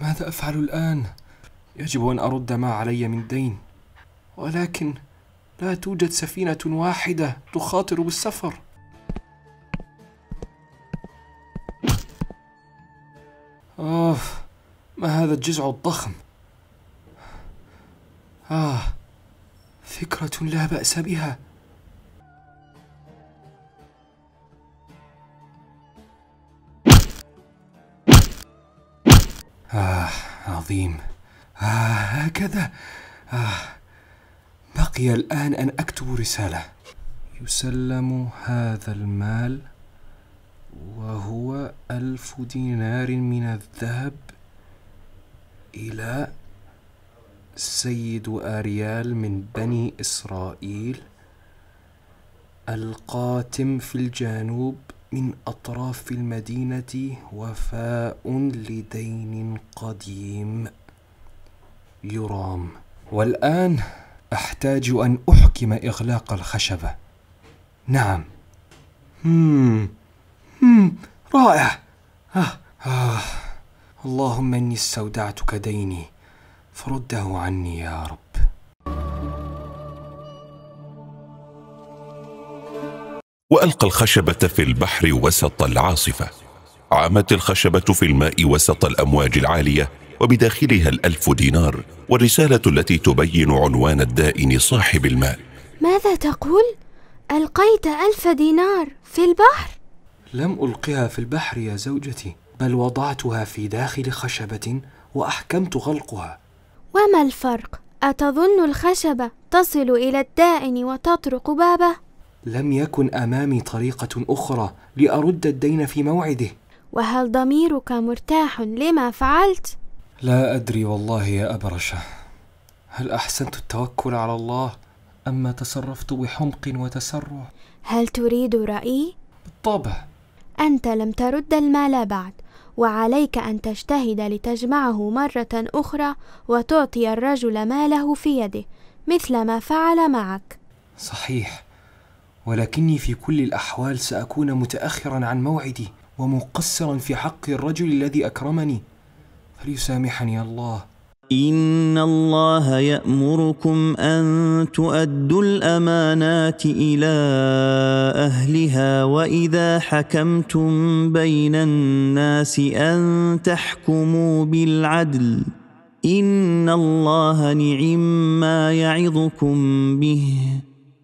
ماذا أفعل الآن؟ يجب أن أرد ما علي من دين ولكن لا توجد سفينة واحدة تخاطر بالسفر آه ما هذا الجزع الضخم آه فكرة لا بأس بها عظيم آه هكذا آه بقي الآن أن أكتب رسالة يسلم هذا المال وهو ألف دينار من الذهب إلى سيد أريال من بني إسرائيل القاتم في الجنوب من أطراف المدينة وفاء لدين قديم يرام والآن أحتاج أن أحكم إغلاق الخشبة نعم مم. مم. رائع آه. آه. اللهم إني استودعتك ديني فرده عني يا رب والقى الخشبه في البحر وسط العاصفه عامت الخشبه في الماء وسط الامواج العاليه وبداخلها الالف دينار والرساله التي تبين عنوان الدائن صاحب المال ماذا تقول القيت الف دينار في البحر لم القها في البحر يا زوجتي بل وضعتها في داخل خشبه واحكمت غلقها وما الفرق اتظن الخشبه تصل الى الدائن وتطرق بابه لم يكن امامي طريقه اخرى لارد الدين في موعده وهل ضميرك مرتاح لما فعلت لا ادري والله يا ابرشه هل احسنت التوكل على الله اما تصرفت بحمق وتسرع هل تريد رايي بالطبع انت لم ترد المال بعد وعليك ان تجتهد لتجمعه مره اخرى وتعطي الرجل ماله في يده مثل ما فعل معك صحيح ولكني في كل الأحوال سأكون متأخرا عن موعدي ومقصرا في حق الرجل الذي أكرمني فليسامحني الله إن الله يأمركم أن تؤدوا الأمانات إلى أهلها وإذا حكمتم بين الناس أن تحكموا بالعدل إن الله نعم ما يعظكم به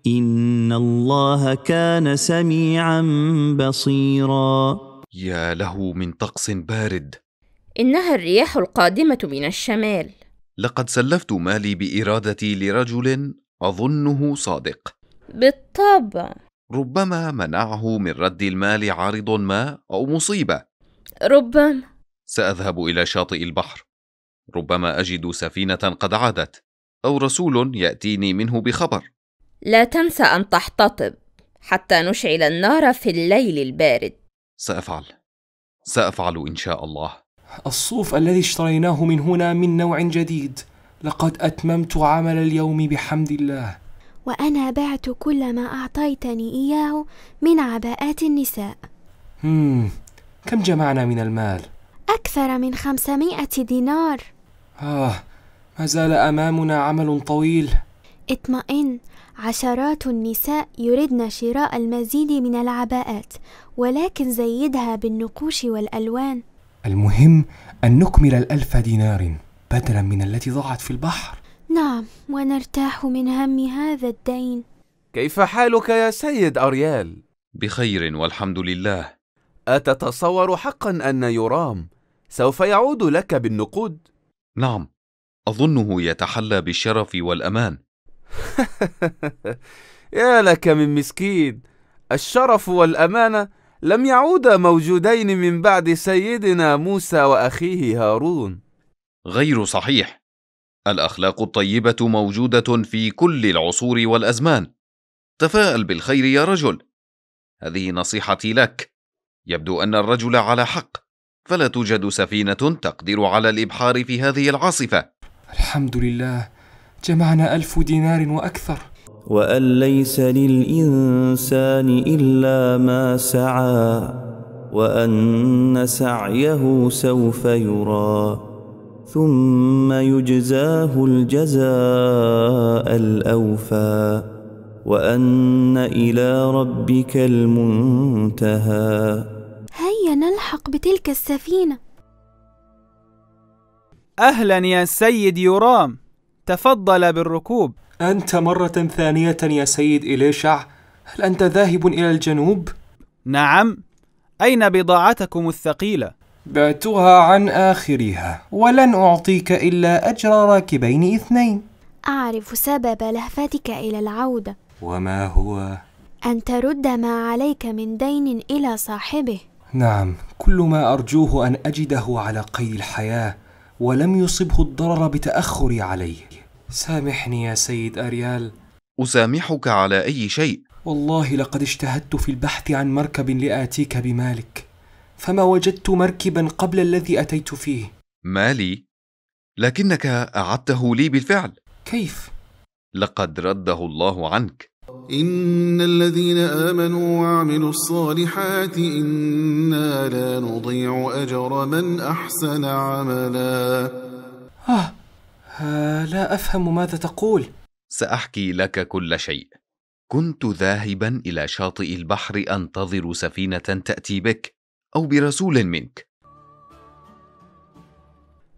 إن الله كان سميعا بصيرا يا له من طقس بارد إنها الرياح القادمة من الشمال لقد سلفت مالي بإرادتي لرجل أظنه صادق بالطبع ربما منعه من رد المال عارض ما أو مصيبة ربما سأذهب إلى شاطئ البحر ربما أجد سفينة قد عادت أو رسول يأتيني منه بخبر لا تنسى أن تحتطب حتى نشعل النار في الليل البارد سأفعل سأفعل إن شاء الله الصوف الذي اشتريناه من هنا من نوع جديد لقد أتممت عمل اليوم بحمد الله وأنا بعت كل ما أعطيتني إياه من عباءات النساء مم. كم جمعنا من المال؟ أكثر من خمسمائة دينار آه ما زال أمامنا عمل طويل اطمئن عشرات النساء يردن شراء المزيد من العباءات ولكن زيدها بالنقوش والألوان المهم أن نكمل الألف دينار بدلا من التي ضاعت في البحر نعم ونرتاح من هم هذا الدين كيف حالك يا سيد أريال؟ بخير والحمد لله أتتصور حقا أن يرام سوف يعود لك بالنقود؟ نعم أظنه يتحلى بالشرف والأمان يا لك من مسكين الشرف والأمانة لم يعودا موجودين من بعد سيدنا موسى وأخيه هارون غير صحيح الأخلاق الطيبة موجودة في كل العصور والأزمان تفاءل بالخير يا رجل هذه نصيحتي لك يبدو أن الرجل على حق فلا توجد سفينة تقدر على الإبحار في هذه العاصفة الحمد لله جمعنا ألف دينار وأكثر وأن ليس للإنسان إلا ما سعى وأن سعيه سوف يرى ثم يجزاه الجزاء الأوفى وأن إلى ربك المنتهى هيا نلحق بتلك السفينة أهلا يا سيد يرام تفضل بالركوب أنت مرة ثانية يا سيد إليشع هل أنت ذاهب إلى الجنوب؟ نعم أين بضاعتكم الثقيلة؟ بعتها عن آخرها ولن أعطيك إلا أجر راكبين اثنين أعرف سبب لهفتك إلى العودة وما هو؟ أن ترد ما عليك من دين إلى صاحبه نعم كل ما أرجوه أن أجده على قيد الحياة ولم يصبه الضرر بتأخري عليه سامحني يا سيد أريال أسامحك على أي شيء والله لقد اجتهدت في البحث عن مركب لآتيك بمالك فما وجدت مركبا قبل الذي أتيت فيه مالي لكنك أعدته لي بالفعل كيف؟ لقد رده الله عنك إن الذين آمنوا وعملوا الصالحات إنا لا نضيع أجر من أحسن عملا آه. لا أفهم ماذا تقول سأحكي لك كل شيء كنت ذاهبا إلى شاطئ البحر أنتظر سفينة تأتي بك أو برسول منك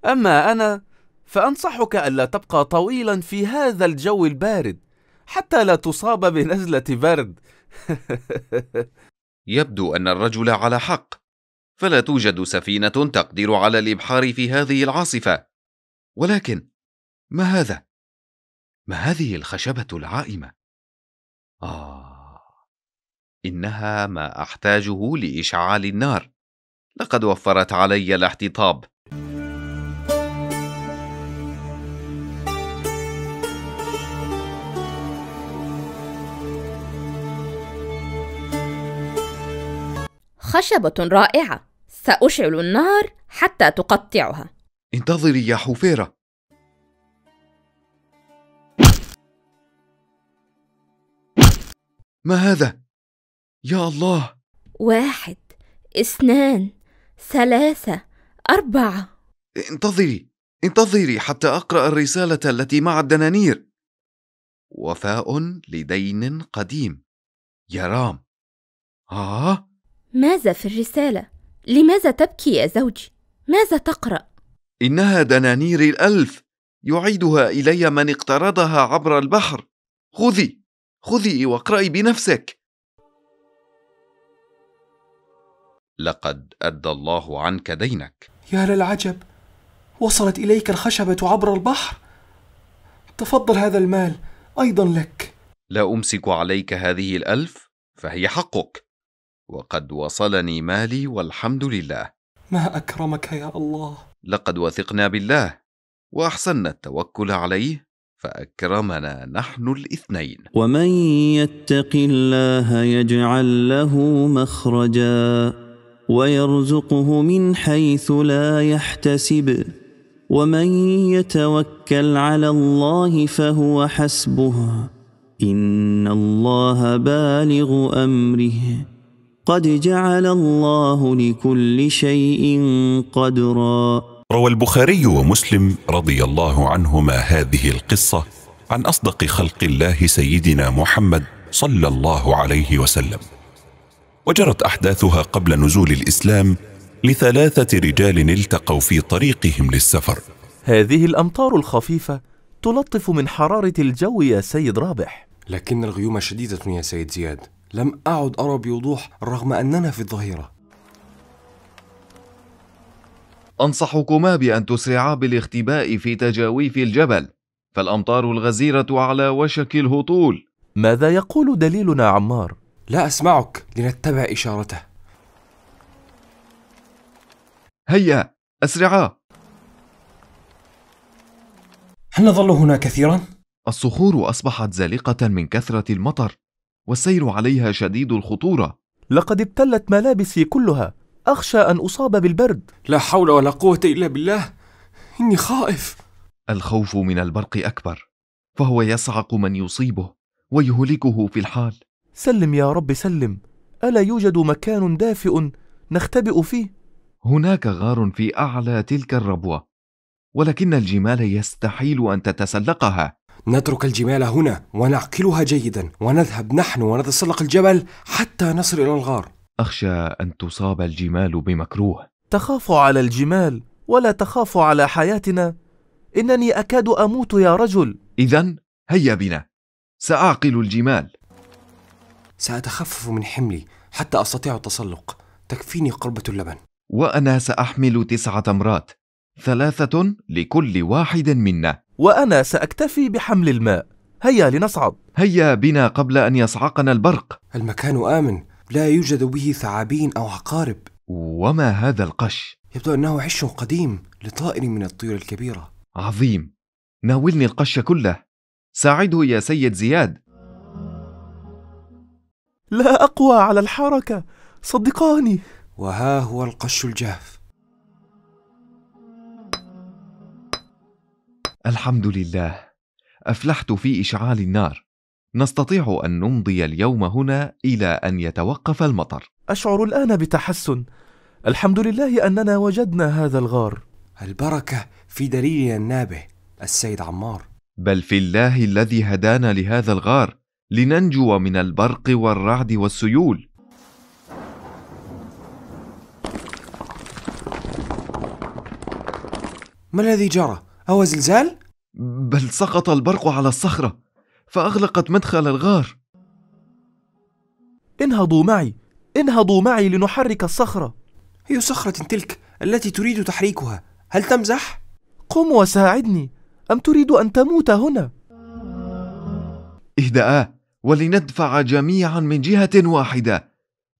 أما أنا فأنصحك ألا تبقى طويلا في هذا الجو البارد حتى لا تصاب بنزلة برد يبدو أن الرجل على حق فلا توجد سفينة تقدر على الإبحار في هذه العاصفة ولكن ما هذا؟ ما هذه الخشبة العائمة؟ آه إنها ما أحتاجه لإشعال النار لقد وفرت علي الاحتطاب خشبة رائعة سأشعل النار حتى تقطعها انتظري يا حفيرة ما هذا؟ يا الله واحد اثنان ثلاثة أربعة انتظري انتظري حتى أقرأ الرسالة التي مع الدنانير وفاء لدين قديم يا رام آه ماذا في الرسالة؟ لماذا تبكي يا زوجي؟ ماذا تقرأ؟ إنها دنانير الألف يعيدها إلي من اقترضها عبر البحر خذي خذي واقرأي بنفسك لقد أدى الله عنك دينك يا للعجب وصلت إليك الخشبة عبر البحر تفضل هذا المال أيضا لك لا أمسك عليك هذه الألف فهي حقك وقد وصلني مالي والحمد لله ما اكرمك يا الله لقد وثقنا بالله واحسنا التوكل عليه فاكرمنا نحن الاثنين ومن يتق الله يجعل له مخرجا ويرزقه من حيث لا يحتسب ومن يتوكل على الله فهو حسبه ان الله بالغ امره قد جعل الله لكل شيء قدرا روى البخاري ومسلم رضي الله عنهما هذه القصه عن اصدق خلق الله سيدنا محمد صلى الله عليه وسلم وجرت احداثها قبل نزول الاسلام لثلاثه رجال التقوا في طريقهم للسفر هذه الامطار الخفيفه تلطف من حراره الجو يا سيد رابح لكن الغيوم شديده يا سيد زياد لم أعد أرى بوضوح رغم أننا في الظهيرة أنصحكما بأن تسرعا بالاختباء في تجاويف الجبل فالأمطار الغزيرة على وشك الهطول ماذا يقول دليلنا عمار؟ لا أسمعك لنتبع إشارته هيا أسرعا هل نظل هنا كثيرا؟ الصخور أصبحت زالقة من كثرة المطر والسير عليها شديد الخطورة لقد ابتلت ملابسي كلها أخشى أن أصاب بالبرد لا حول ولا قوة إلا بالله إني خائف الخوف من البرق أكبر فهو يصعق من يصيبه ويهلكه في الحال سلم يا رب سلم ألا يوجد مكان دافئ نختبئ فيه هناك غار في أعلى تلك الربوة ولكن الجمال يستحيل أن تتسلقها نترك الجمال هنا ونعقلها جيدا ونذهب نحن ونتسلق الجبل حتى نصل إلى الغار أخشى أن تصاب الجمال بمكروه تخاف على الجمال ولا تخاف على حياتنا إنني أكاد أموت يا رجل إذا هيا بنا سأعقل الجمال سأتخفف من حملي حتى أستطيع التسلق تكفيني قربة اللبن وأنا سأحمل تسعة تمرات ثلاثة لكل واحد منا وأنا سأكتفي بحمل الماء هيا لنصعد هيا بنا قبل أن يصعقنا البرق المكان آمن لا يوجد به ثعابين أو عقارب وما هذا القش؟ يبدو أنه عش قديم لطائر من الطيور الكبيرة عظيم ناولني القش كله ساعده يا سيد زياد لا أقوى على الحركة صدقاني وها هو القش الجاف الحمد لله افلحت في اشعال النار نستطيع ان نمضي اليوم هنا الى ان يتوقف المطر اشعر الان بتحسن الحمد لله اننا وجدنا هذا الغار البركه في دليلنا النابه السيد عمار بل في الله الذي هدانا لهذا الغار لننجو من البرق والرعد والسيول ما الذي جرى أو زلزال؟ بل سقط البرق على الصخرة فأغلقت مدخل الغار انهضوا معي انهضوا معي لنحرك الصخرة أي صخرة تلك التي تريد تحريكها؟ هل تمزح؟ قم وساعدني أم تريد أن تموت هنا؟ اهدأ ولندفع جميعا من جهة واحدة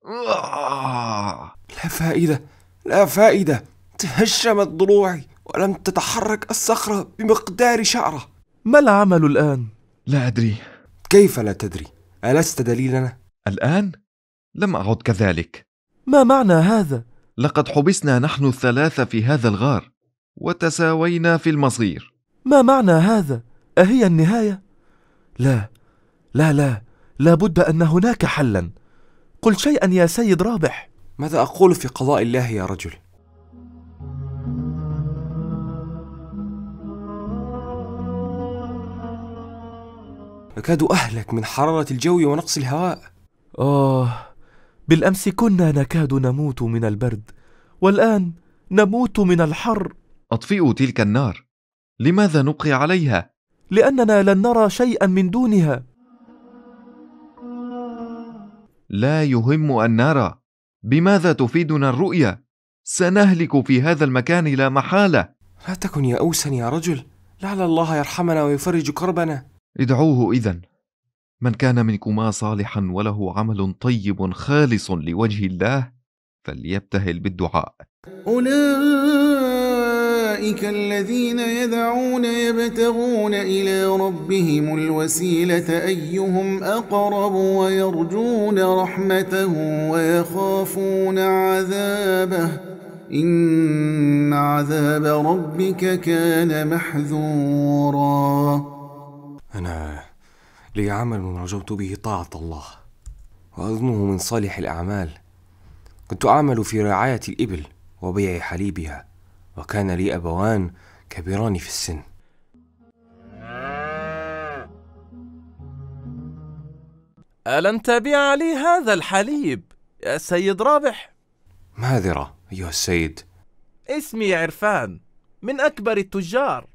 آه. لا فائدة لا فائدة تهشمت ضلوعي ولم تتحرك الصخرة بمقدار شعرة ما العمل الآن؟ لا أدري كيف لا تدري؟ ألست دليلنا؟ الآن؟ لم أعد كذلك ما معنى هذا؟ لقد حبسنا نحن الثلاثة في هذا الغار وتساوينا في المصير ما معنى هذا؟ أهي النهاية؟ لا لا لا لابد أن هناك حلا قل شيئا يا سيد رابح ماذا أقول في قضاء الله يا رجل؟ أكاد أهلك من حرارة الجو ونقص الهواء آه بالأمس كنا نكاد نموت من البرد والآن نموت من الحر أطفئوا تلك النار لماذا نبقي عليها؟ لأننا لن نرى شيئا من دونها لا يهم أن نرى بماذا تفيدنا الرؤية؟ سنهلك في هذا المكان لا محالة لا تكن يئوسا أوسن يا رجل لعل الله يرحمنا ويفرج كربنا ادعوه إذا من كان منكما صالحا وله عمل طيب خالص لوجه الله فليبتهل بالدعاء أولئك الذين يدعون يبتغون إلى ربهم الوسيلة أيهم أقرب ويرجون رحمته ويخافون عذابه إن عذاب ربك كان محذوراً أنا لي عمل رجوت به طاعة الله وأظنه من صالح الأعمال كنت أعمل في رعاية الإبل وبيع حليبها وكان لي أبوان كبيران في السن ألم تبيع لي هذا الحليب يا سيد رابح؟ معذرة أيها السيد اسمي عرفان من أكبر التجار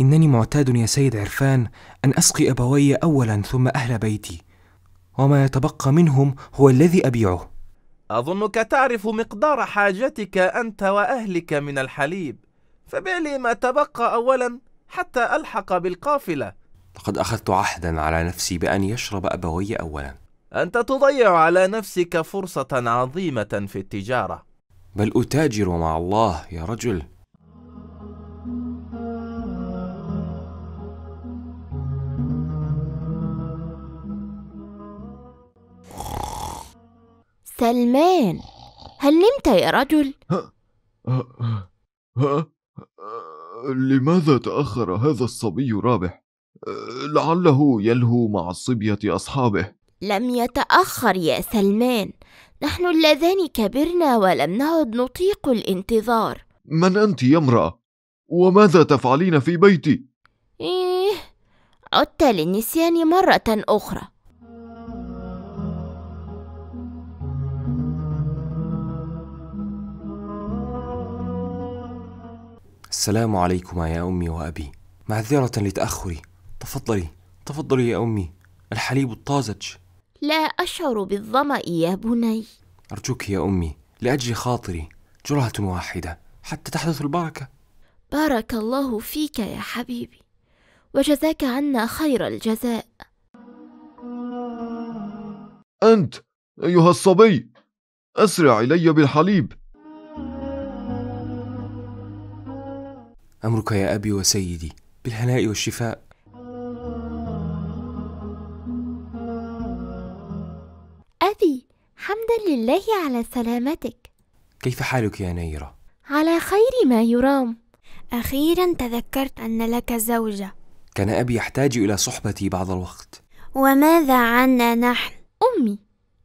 إنني معتاد يا سيد عرفان أن أسقي أبوي أولا ثم أهل بيتي وما يتبقى منهم هو الذي أبيعه أظنك تعرف مقدار حاجتك أنت وأهلك من الحليب فبع لي ما تبقى أولا حتى ألحق بالقافلة لقد أخذت عهدا على نفسي بأن يشرب أبوي أولا أنت تضيع على نفسك فرصة عظيمة في التجارة بل أتاجر مع الله يا رجل سلمان هل نمت يا رجل؟ ها ها لماذا تأخر هذا الصبي رابح؟ لعله يلهو مع صبية أصحابه لم يتأخر يا سلمان نحن اللذان كبرنا ولم نعد نطيق الانتظار من أنت يا امرأة؟ وماذا تفعلين في بيتي؟ إيه عدت للنسيان مرة أخرى السلام عليكما يا أمي وأبي معذرة لتأخري تفضلي تفضلي يا أمي الحليب الطازج لا أشعر بالظمأ يا بني أرجوك يا أمي لأجل خاطري جرعة واحدة حتى تحدث البركة بارك الله فيك يا حبيبي وجزاك عنا خير الجزاء أنت أيها الصبي أسرع إلي بالحليب أمرك يا أبي وسيدي بالهناء والشفاء أبي حمدا لله على سلامتك كيف حالك يا نيرة؟ على خير ما يرام أخيرا تذكرت أن لك زوجة كان أبي يحتاج إلى صحبتي بعض الوقت وماذا عنا نحن؟ أمي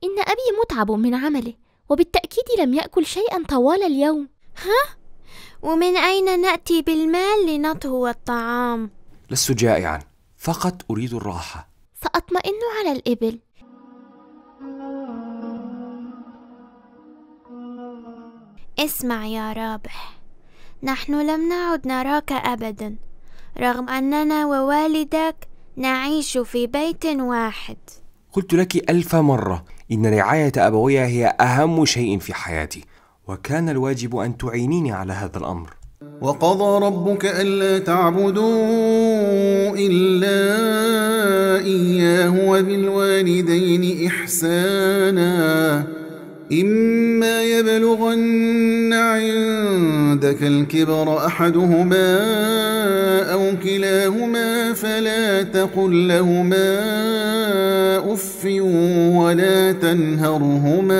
إن أبي متعب من عمله وبالتأكيد لم يأكل شيئا طوال اليوم ها؟ ومن أين نأتي بالمال لنطهو الطعام؟ لست جائعا فقط أريد الراحة سأطمئن على الإبل اسمع يا رابح نحن لم نعد نراك أبدا رغم أننا ووالدك نعيش في بيت واحد قلت لك ألف مرة إن رعاية أبوي هي أهم شيء في حياتي وكان الواجب أن تعينيني على هذا الأمر وقضى ربك ألا تعبدوا إلا إياه وبالوالدين إحسانا إما يبلغن عندك الكبر أحدهما أو كلاهما فلا تقل لهما أف ولا تنهرهما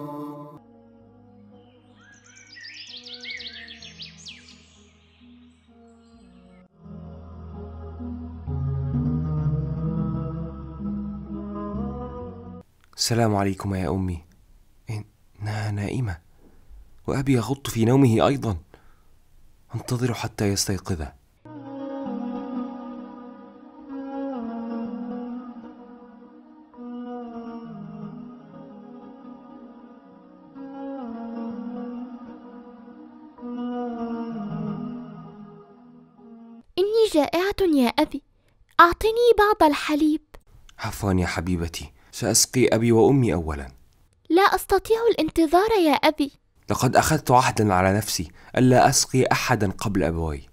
السلام عليكم يا أمي إنها نائمة وأبي يغط في نومه أيضا أنتظر حتى يستيقظ إني جائعة يا أبي أعطني بعض الحليب عفوا يا حبيبتي سأسقي أبي وأمي أولا لا أستطيع الانتظار يا أبي لقد أخذت عهدا على نفسي ألا أسقي أحدا قبل أبوي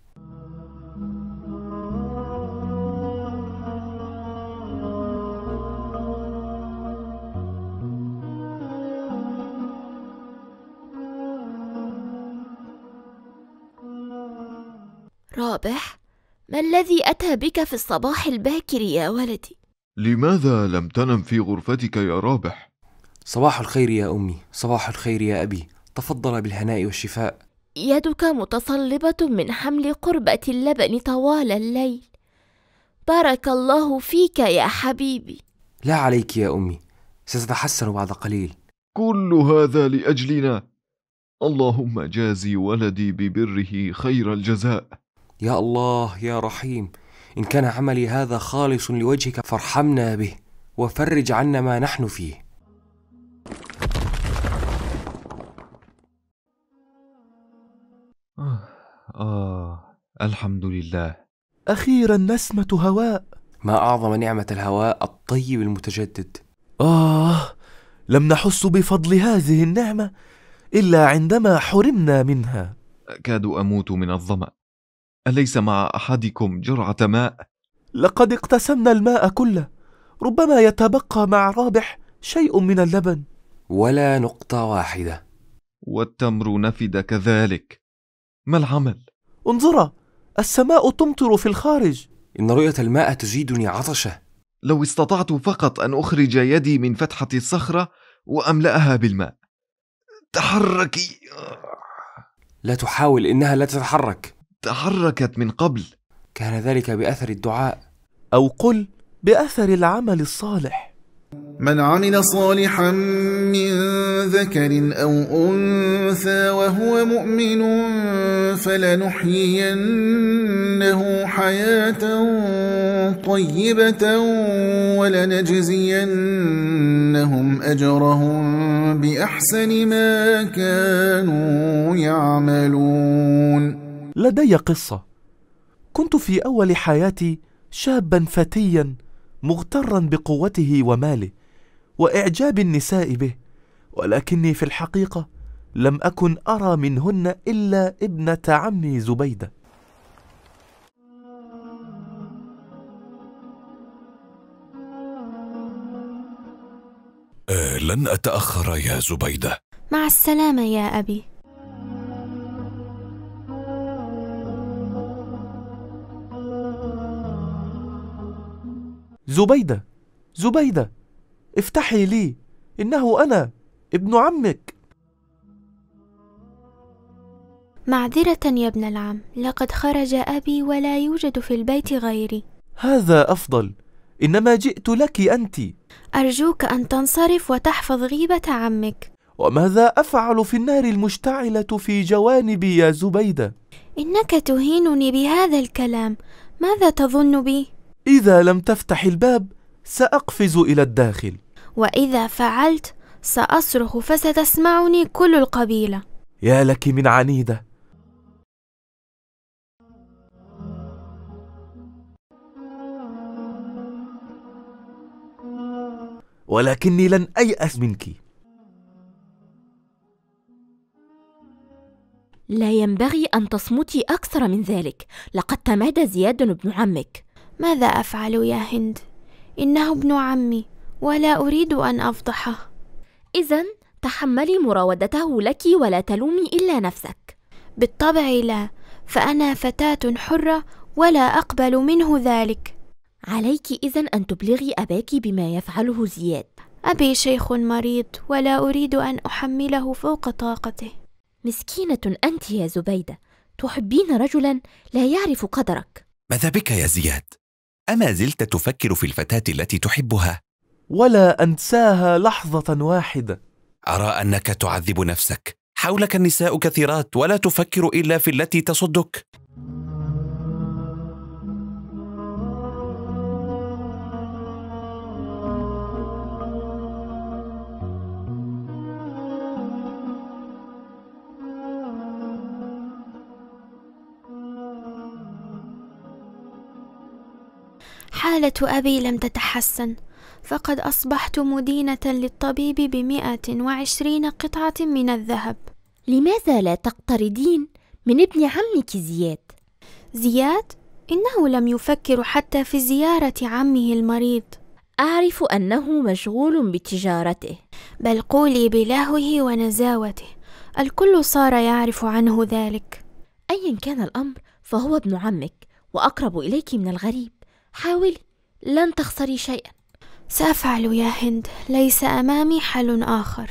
رابح ما الذي أتى بك في الصباح الباكر يا ولدي؟ لماذا لم تنم في غرفتك يا رابح؟ صباح الخير يا أمي، صباح الخير يا أبي، تفضل بالهناء والشفاء. يدك متصلبة من حمل قربة اللبن طوال الليل. بارك الله فيك يا حبيبي. لا عليك يا أمي، ستتحسن بعد قليل. كل هذا لأجلنا. اللهم جازي ولدي ببره خير الجزاء. يا الله يا رحيم. إن كان عملي هذا خالص لوجهك فارحمنا به وفرج عنا ما نحن فيه آه،, آه الحمد لله أخيرا نسمة هواء ما أعظم نعمة الهواء الطيب المتجدد آه لم نحس بفضل هذه النعمة إلا عندما حرمنا منها أكاد أموت من الظمأ أليس مع أحدكم جرعة ماء؟ لقد اقتسمنا الماء كله ربما يتبقى مع رابح شيء من اللبن ولا نقطة واحدة والتمر نفد كذلك ما العمل؟ انظرا السماء تمطر في الخارج إن رؤية الماء تزيدني عطشة لو استطعت فقط أن أخرج يدي من فتحة الصخرة وأملأها بالماء تحركي لا تحاول إنها لا تتحرك تحركت من قبل كان ذلك باثر الدعاء او قل باثر العمل الصالح من عمل صالحا من ذكر او انثى وهو مؤمن فلنحيينه حياه طيبه ولنجزينهم اجرهم باحسن ما كانوا يعملون لدي قصة كنت في أول حياتي شابا فتيا مغترا بقوته وماله وإعجاب النساء به ولكني في الحقيقة لم أكن أرى منهن إلا ابنة عمي زبيدة أه، لن أتأخر يا زبيدة مع السلامة يا أبي زبيدة زبيدة افتحي لي إنه أنا ابن عمك معذرة يا ابن العم لقد خرج أبي ولا يوجد في البيت غيري هذا أفضل إنما جئت لك أنت أرجوك أن تنصرف وتحفظ غيبة عمك وماذا أفعل في النار المشتعلة في جوانبي يا زبيدة؟ إنك تهينني بهذا الكلام ماذا تظن بي؟ إذا لم تفتح الباب سأقفز إلى الداخل وإذا فعلت سأصرخ فستسمعني كل القبيلة يا لك من عنيدة ولكني لن أيأس منك لا ينبغي أن تصمتي أكثر من ذلك لقد تمادى زياد بن عمك ماذا أفعل يا هند؟ إنه ابن عمي ولا أريد أن أفضحه إذا تحملي مراودته لك ولا تلومي إلا نفسك بالطبع لا فأنا فتاة حرة ولا أقبل منه ذلك عليك إذا أن تبلغي أباك بما يفعله زياد أبي شيخ مريض ولا أريد أن أحمله فوق طاقته مسكينة أنت يا زبيدة تحبين رجلا لا يعرف قدرك ماذا بك يا زياد؟ أما زلت تفكر في الفتاة التي تحبها؟ ولا أنساها لحظة واحدة أرى أنك تعذب نفسك حولك النساء كثيرات ولا تفكر إلا في التي تصدك حالة أبي لم تتحسن فقد أصبحت مدينة للطبيب بمئة وعشرين قطعة من الذهب لماذا لا تقترضين من ابن عمك زياد؟ زياد؟ إنه لم يفكر حتى في زيارة عمه المريض أعرف أنه مشغول بتجارته بل قولي بلهوه ونزاوته الكل صار يعرف عنه ذلك أيا كان الأمر فهو ابن عمك وأقرب إليك من الغريب حاولي لن تخسري شيئا سافعل يا هند ليس امامي حل اخر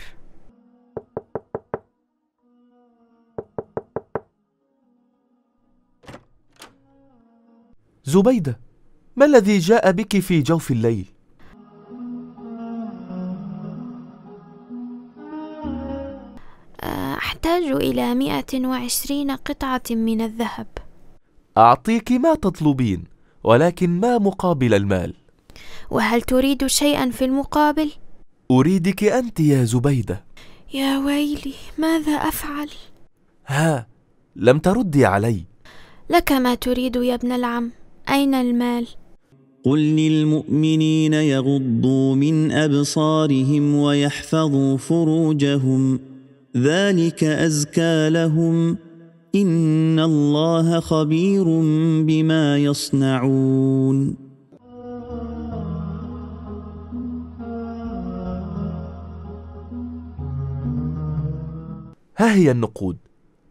زبيده ما الذي جاء بك في جوف الليل أه، أحتاج إلى مئة وعشرين قطعة من الذهب أعطيك ما تطلبين ولكن ما مقابل المال وهل تريد شيئا في المقابل اريدك انت يا زبيده يا ويلي ماذا افعل ها لم تردي علي لك ما تريد يا ابن العم اين المال قل للمؤمنين يغضوا من ابصارهم ويحفظوا فروجهم ذلك ازكى لهم إن الله خبير بما يصنعون ها هي النقود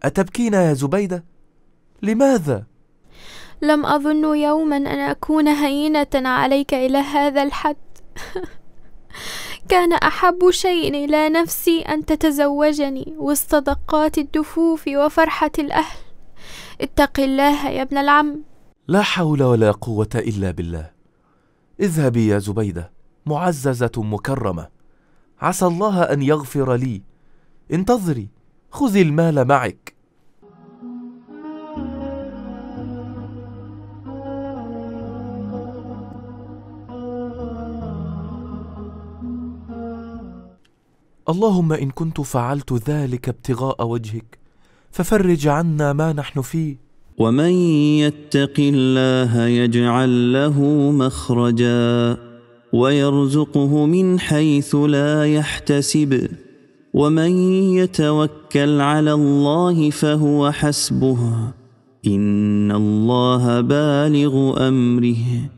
أتبكين يا زبيدة؟ لماذا؟ لم أظن يوما أن أكون هينة عليك إلى هذا الحد كان أحب شيء إلى نفسي أن تتزوجني وسط دقات الدفوف وفرحة الأهل اتق الله يا ابن العم لا حول ولا قوة إلا بالله اذهبي يا زبيدة معززة مكرمة عسى الله أن يغفر لي انتظري خذي المال معك اللهم ان كنت فعلت ذلك ابتغاء وجهك ففرج عنا ما نحن فيه ومن يتق الله يجعل له مخرجا ويرزقه من حيث لا يحتسب ومن يتوكل على الله فهو حسبه ان الله بالغ امره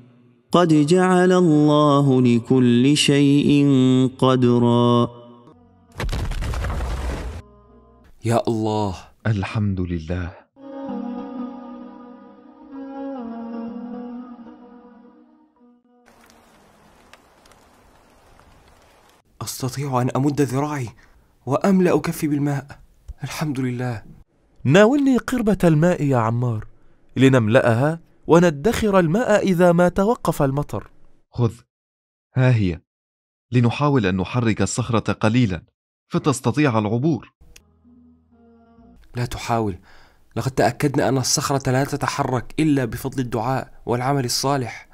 قد جعل الله لكل شيء قدرا يا الله الحمد لله استطيع ان امد ذراعي واملا كفي بالماء الحمد لله ناولني قربه الماء يا عمار لنملاها وندخر الماء اذا ما توقف المطر خذ ها هي لنحاول ان نحرك الصخره قليلا فتستطيع العبور لا تحاول لقد تأكدنا أن الصخرة لا تتحرك إلا بفضل الدعاء والعمل الصالح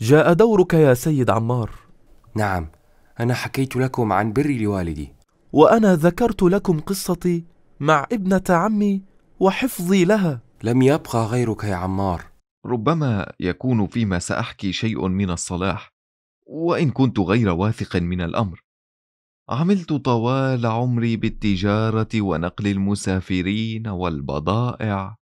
جاء دورك يا سيد عمار نعم أنا حكيت لكم عن بري لوالدي وأنا ذكرت لكم قصتي مع ابنة عمي وحفظي لها لم يبقى غيرك يا عمار ربما يكون فيما سأحكي شيء من الصلاح وإن كنت غير واثق من الأمر عملت طوال عمري بالتجارة ونقل المسافرين والبضائع.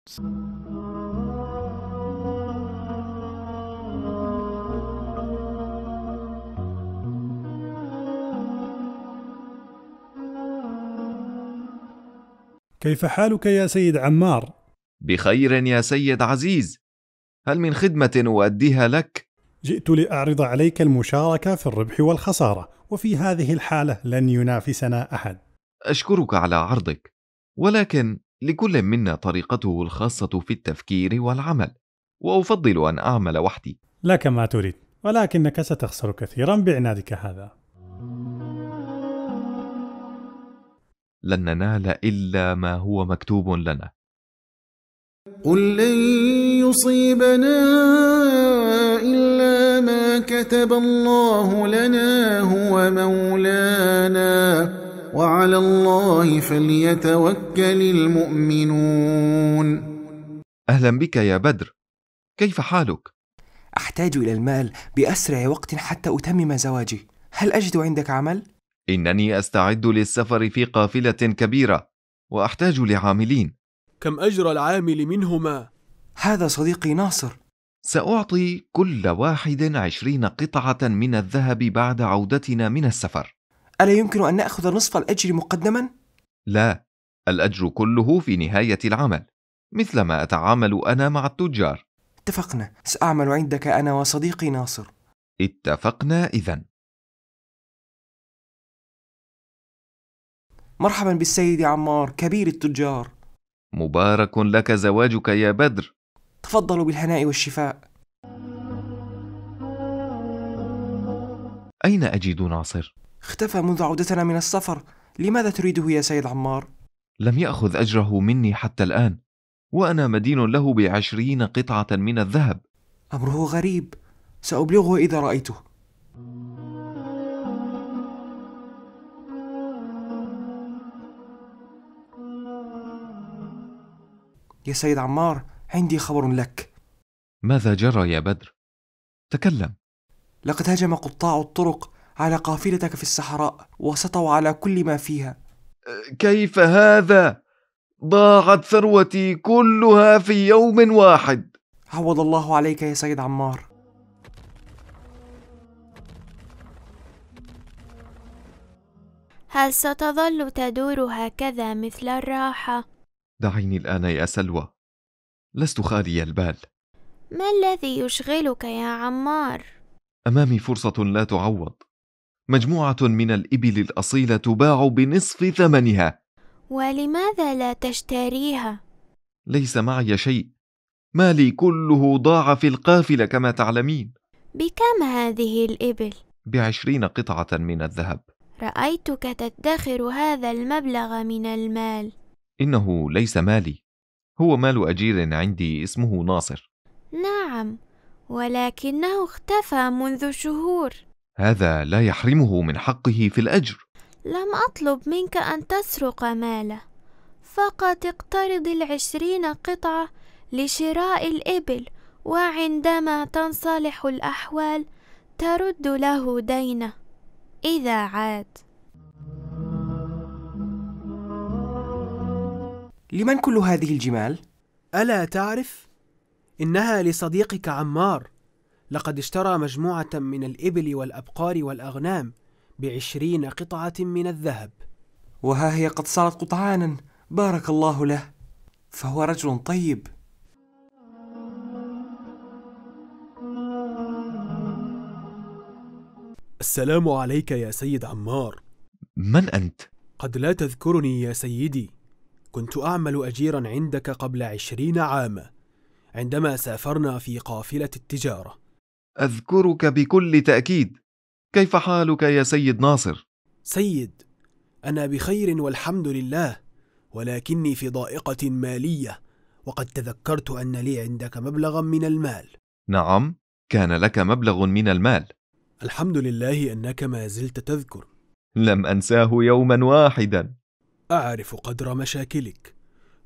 كيف حالك يا سيد عمار؟ بخير يا سيد عزيز. هل من خدمة أؤديها لك؟ جئت لأعرض عليك المشاركة في الربح والخسارة وفي هذه الحالة لن ينافسنا أحد. أشكرك على عرضك، ولكن لكل منا طريقته الخاصة في التفكير والعمل، وأفضل أن أعمل وحدي. لك ما تريد، ولكنك ستخسر كثيرا بعنادك هذا. لن ننال إلا ما هو مكتوب لنا. قل لن يصيبنا إلا ما كتب الله لنا هو مولانا وعلى الله فليتوكل المؤمنون أهلا بك يا بدر كيف حالك؟ أحتاج إلى المال بأسرع وقت حتى أتمم زواجي هل أجد عندك عمل؟ إنني أستعد للسفر في قافلة كبيرة وأحتاج لعاملين كم أجر العامل منهما؟ هذا صديقي ناصر سأعطي كل واحد عشرين قطعة من الذهب بعد عودتنا من السفر ألا يمكن أن نأخذ نصف الأجر مقدما؟ لا الأجر كله في نهاية العمل مثل ما أتعامل أنا مع التجار اتفقنا سأعمل عندك أنا وصديقي ناصر اتفقنا إذا مرحبا بالسيد عمار كبير التجار مبارك لك زواجك يا بدر تفضلوا بالهناء والشفاء أين أجد ناصر؟ اختفى منذ عودتنا من السفر لماذا تريده يا سيد عمار؟ لم يأخذ أجره مني حتى الآن وأنا مدين له بعشرين قطعة من الذهب أمره غريب سأبلغه إذا رأيته يا سيد عمار عندي خبر لك ماذا جرى يا بدر تكلم لقد هجم قطاع الطرق على قافلتك في الصحراء وسطوا على كل ما فيها كيف هذا ضاعت ثروتي كلها في يوم واحد عوض الله عليك يا سيد عمار هل ستظل تدور هكذا مثل الراحة؟ دعيني الآن يا سلوى لست خالي البال ما الذي يشغلك يا عمار امامي فرصه لا تعوض مجموعه من الابل الاصيله تباع بنصف ثمنها ولماذا لا تشتريها ليس معي شيء مالي كله ضاع في القافله كما تعلمين بكم هذه الابل بعشرين قطعه من الذهب رايتك تدخر هذا المبلغ من المال انه ليس مالي هو مال أجير عندي اسمه ناصر نعم ولكنه اختفى منذ شهور هذا لا يحرمه من حقه في الأجر لم أطلب منك أن تسرق ماله فقط اقترض العشرين قطعة لشراء الإبل وعندما تنصلح الأحوال ترد له دينه إذا عاد لمن كل هذه الجمال؟ ألا تعرف؟ إنها لصديقك عمار لقد اشترى مجموعة من الإبل والأبقار والأغنام بعشرين قطعة من الذهب وها هي قد صارت قطعانا بارك الله له فهو رجل طيب السلام عليك يا سيد عمار من أنت؟ قد لا تذكرني يا سيدي كنت أعمل أجيرا عندك قبل عشرين عاما عندما سافرنا في قافلة التجارة أذكرك بكل تأكيد كيف حالك يا سيد ناصر؟ سيد أنا بخير والحمد لله ولكني في ضائقة مالية وقد تذكرت أن لي عندك مبلغا من المال نعم كان لك مبلغ من المال الحمد لله أنك ما زلت تذكر لم أنساه يوما واحدا اعرف قدر مشاكلك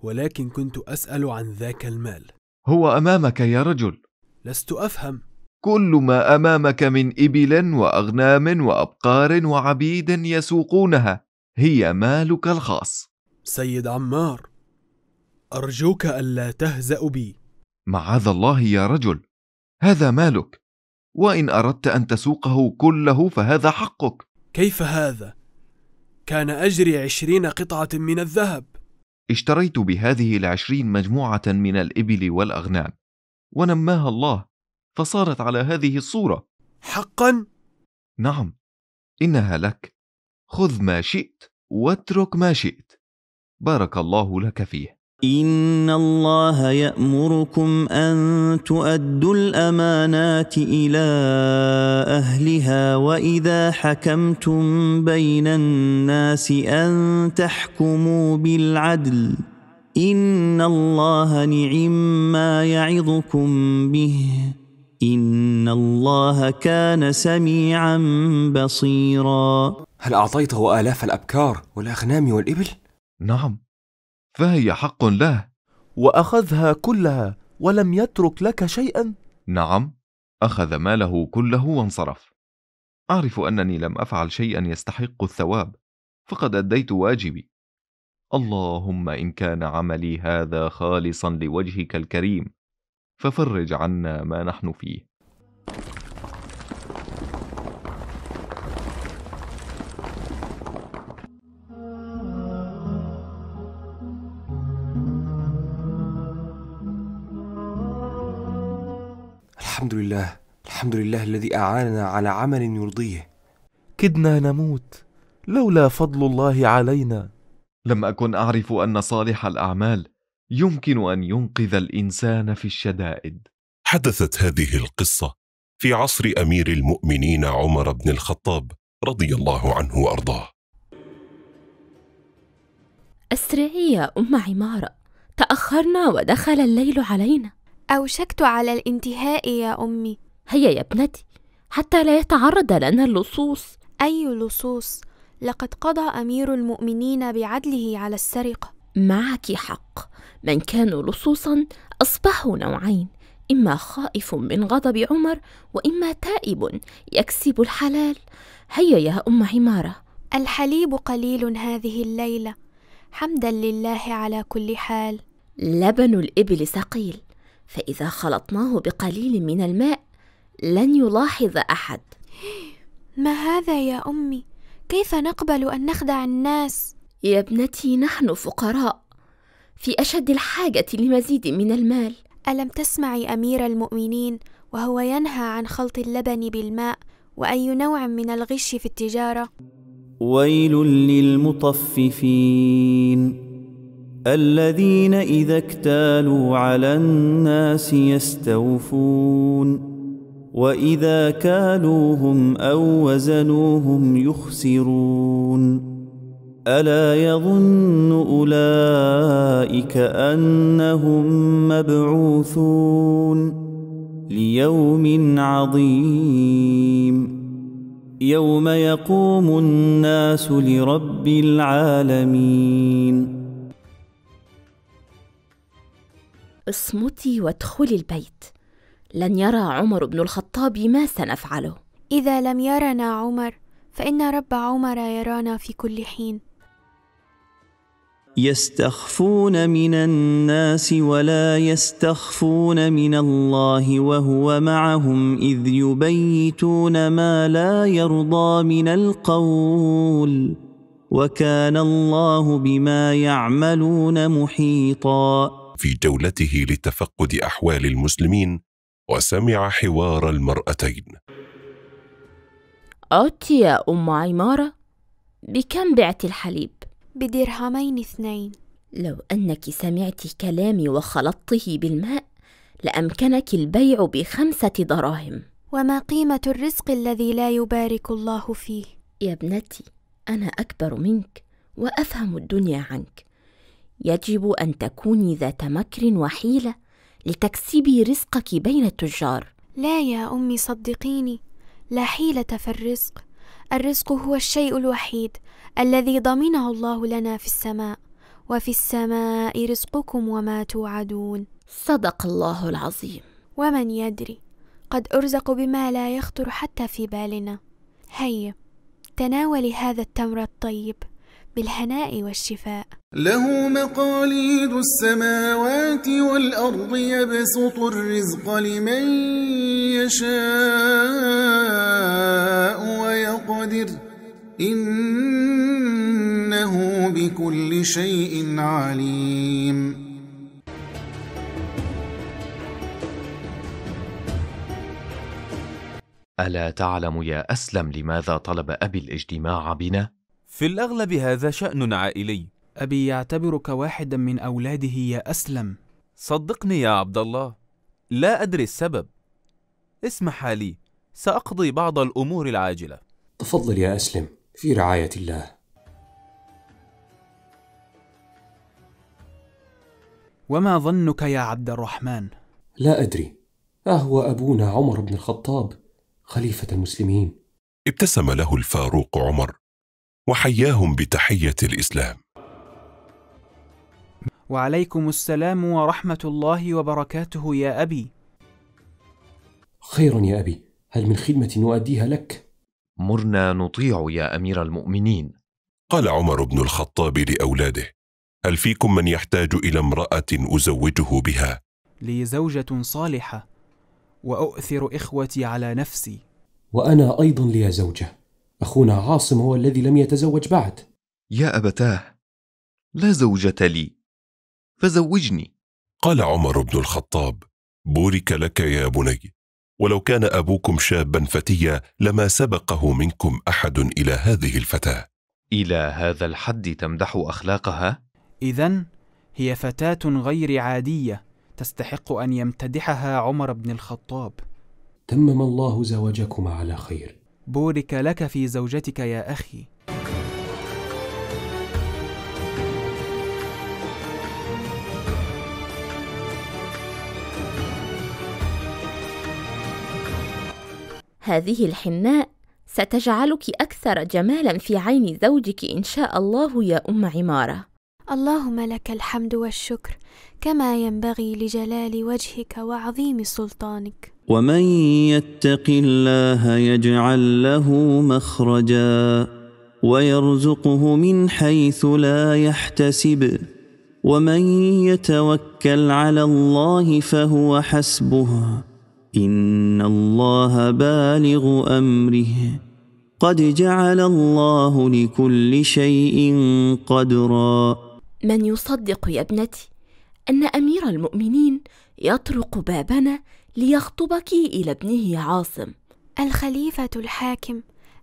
ولكن كنت اسال عن ذاك المال هو امامك يا رجل لست افهم كل ما امامك من ابل واغنام وابقار وعبيد يسوقونها هي مالك الخاص سيد عمار ارجوك الا تهزا بي معاذ الله يا رجل هذا مالك وان اردت ان تسوقه كله فهذا حقك كيف هذا كان أجري عشرين قطعة من الذهب اشتريت بهذه العشرين مجموعة من الإبل والأغنام ونماها الله فصارت على هذه الصورة حقا؟ نعم إنها لك خذ ما شئت واترك ما شئت بارك الله لك فيه إن الله يأمركم أن تؤدوا الأمانات إلى أهلها وإذا حكمتم بين الناس أن تحكموا بالعدل إن الله نعم ما يعظكم به إن الله كان سميعا بصيرا هل أعطيته آلاف الأبكار والأغنام والإبل؟ نعم فهي حق له واخذها كلها ولم يترك لك شيئا نعم اخذ ماله كله وانصرف اعرف انني لم افعل شيئا يستحق الثواب فقد اديت واجبي اللهم ان كان عملي هذا خالصا لوجهك الكريم ففرج عنا ما نحن فيه الحمد لله الحمد لله الذي أعاننا على عمل يرضيه كدنا نموت لولا فضل الله علينا لم أكن أعرف أن صالح الأعمال يمكن أن ينقذ الإنسان في الشدائد حدثت هذه القصة في عصر أمير المؤمنين عمر بن الخطاب رضي الله عنه وأرضاه أسرعي يا أم عمارة تأخرنا ودخل الليل علينا أوشكت على الانتهاء يا أمي هيا يا ابنتي حتى لا يتعرض لنا اللصوص أي لصوص؟ لقد قضى أمير المؤمنين بعدله على السرقة معك حق من كانوا لصوصا أصبحوا نوعين إما خائف من غضب عمر وإما تائب يكسب الحلال هيا يا أم عمارة الحليب قليل هذه الليلة حمدا لله على كل حال لبن الإبل ثقيل فإذا خلطناه بقليل من الماء لن يلاحظ أحد ما هذا يا أمي؟ كيف نقبل أن نخدع الناس؟ يا ابنتي نحن فقراء في أشد الحاجة لمزيد من المال ألم تسمعي أمير المؤمنين وهو ينهى عن خلط اللبن بالماء وأي نوع من الغش في التجارة؟ ويل للمطففين الذين إذا اكتالوا على الناس يستوفون وإذا كالوهم أو وزنوهم يخسرون ألا يظن أولئك أنهم مبعوثون ليوم عظيم يوم يقوم الناس لرب العالمين اصمتي وادخلي البيت لن يرى عمر بن الخطاب ما سنفعله اذا لم يرنا عمر فان رب عمر يرانا في كل حين يستخفون من الناس ولا يستخفون من الله وهو معهم اذ يبيتون ما لا يرضى من القول وكان الله بما يعملون محيطا في جولته لتفقد احوال المسلمين وسمع حوار المرأتين عدت يا أم عمارة بكم بعت الحليب؟ بدرهمين اثنين لو أنك سمعت كلامي وخلطته بالماء لأمكنك البيع بخمسة دراهم وما قيمة الرزق الذي لا يبارك الله فيه؟ يا ابنتي أنا أكبر منك وأفهم الدنيا عنك يجب ان تكوني ذات مكر وحيله لتكسبي رزقك بين التجار لا يا امي صدقيني لا حيله في الرزق الرزق هو الشيء الوحيد الذي ضمنه الله لنا في السماء وفي السماء رزقكم وما توعدون صدق الله العظيم ومن يدري قد ارزق بما لا يخطر حتى في بالنا هيا تناولي هذا التمر الطيب بالهناء والشفاء له مقاليد السماوات والأرض يبسط الرزق لمن يشاء ويقدر إنه بكل شيء عليم ألا تعلم يا أسلم لماذا طلب أبي الاجتماع بنا؟ في الأغلب هذا شأن عائلي أبي يعتبرك واحدا من أولاده يا أسلم صدقني يا عبد الله لا أدري السبب اسمح لي سأقضي بعض الأمور العاجلة تفضل يا أسلم في رعاية الله وما ظنك يا عبد الرحمن لا أدري أهو أبونا عمر بن الخطاب خليفة المسلمين ابتسم له الفاروق عمر وحياهم بتحية الإسلام. وعليكم السلام ورحمة الله وبركاته يا أبي. خير يا أبي، هل من خدمة نؤديها لك؟ مرنا نطيع يا أمير المؤمنين. قال عمر بن الخطاب لأولاده: هل فيكم من يحتاج إلى امرأة أزوجه بها؟ لي زوجة صالحة، وأؤثر إخوتي على نفسي. وأنا أيضا لي زوجة. أخونا عاصم هو الذي لم يتزوج بعد يا أبتاه لا زوجة لي فزوجني قال عمر بن الخطاب بورك لك يا بني ولو كان أبوكم شابا فتيا لما سبقه منكم أحد إلى هذه الفتاة إلى هذا الحد تمدح أخلاقها؟ إذا هي فتاة غير عادية تستحق أن يمتدحها عمر بن الخطاب تمم الله زواجكما على خير بورك لك في زوجتك يا أخي هذه الحناء ستجعلك أكثر جمالا في عين زوجك إن شاء الله يا أم عمارة اللهم لك الحمد والشكر كما ينبغي لجلال وجهك وعظيم سلطانك ومن يتق الله يجعل له مخرجا ويرزقه من حيث لا يحتسب ومن يتوكل على الله فهو حسبه إن الله بالغ أمره قد جعل الله لكل شيء قدرا من يصدق يا ابنتي أن أمير المؤمنين يطرق بابنا ليخطبك إلى ابنه عاصم الخليفة الحاكم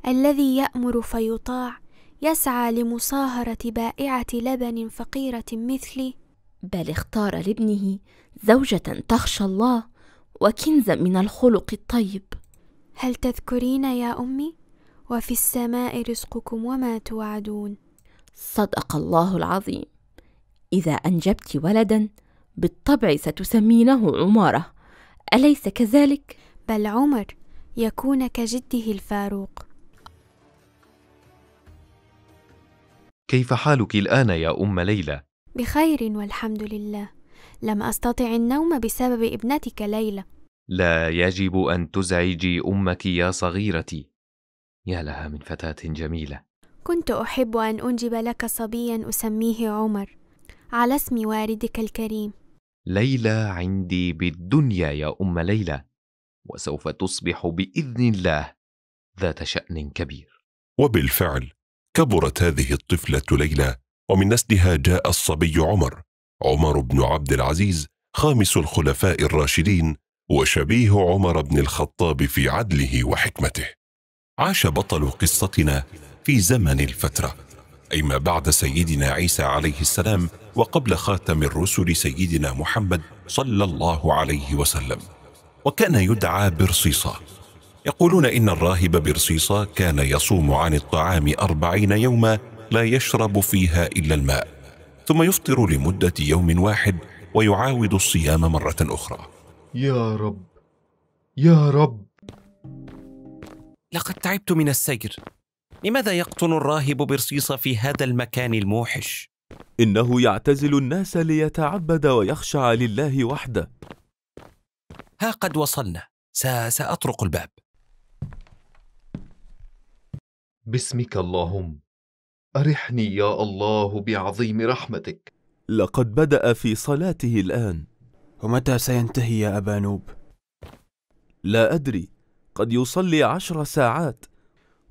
الذي يأمر فيطاع يسعى لمصاهرة بائعة لبن فقيرة مثلي بل اختار لابنه زوجة تخشى الله وكنزا من الخلق الطيب هل تذكرين يا أمي وفي السماء رزقكم وما توعدون صدق الله العظيم إذا أنجبت ولدا بالطبع ستسمينه عمارة أليس كذلك؟ بل عمر يكون كجده الفاروق كيف حالك الآن يا أم ليلى؟ بخير والحمد لله لم أستطع النوم بسبب ابنتك ليلى لا يجب أن تزعجي أمك يا صغيرتي يا لها من فتاة جميلة كنت أحب أن أنجب لك صبيا أسميه عمر على اسم والدك الكريم ليلى عندي بالدنيا يا ام ليلى وسوف تصبح باذن الله ذات شان كبير وبالفعل كبرت هذه الطفله ليلى ومن نسلها جاء الصبي عمر عمر بن عبد العزيز خامس الخلفاء الراشدين وشبيه عمر بن الخطاب في عدله وحكمته عاش بطل قصتنا في زمن الفتره اي ما بعد سيدنا عيسى عليه السلام وقبل خاتم الرسل سيدنا محمد صلى الله عليه وسلم وكان يدعى برصيصة يقولون إن الراهب برصيصة كان يصوم عن الطعام أربعين يوما لا يشرب فيها إلا الماء ثم يفطر لمدة يوم واحد ويعاود الصيام مرة أخرى يا رب يا رب لقد تعبت من السير لماذا يقطن الراهب برصيصة في هذا المكان الموحش؟ إنه يعتزل الناس ليتعبد ويخشع لله وحده ها قد وصلنا سأطرق الباب باسمك اللهم أرحني يا الله بعظيم رحمتك لقد بدأ في صلاته الآن ومتى سينتهي يا أبا نوب؟ لا أدري قد يصلي عشر ساعات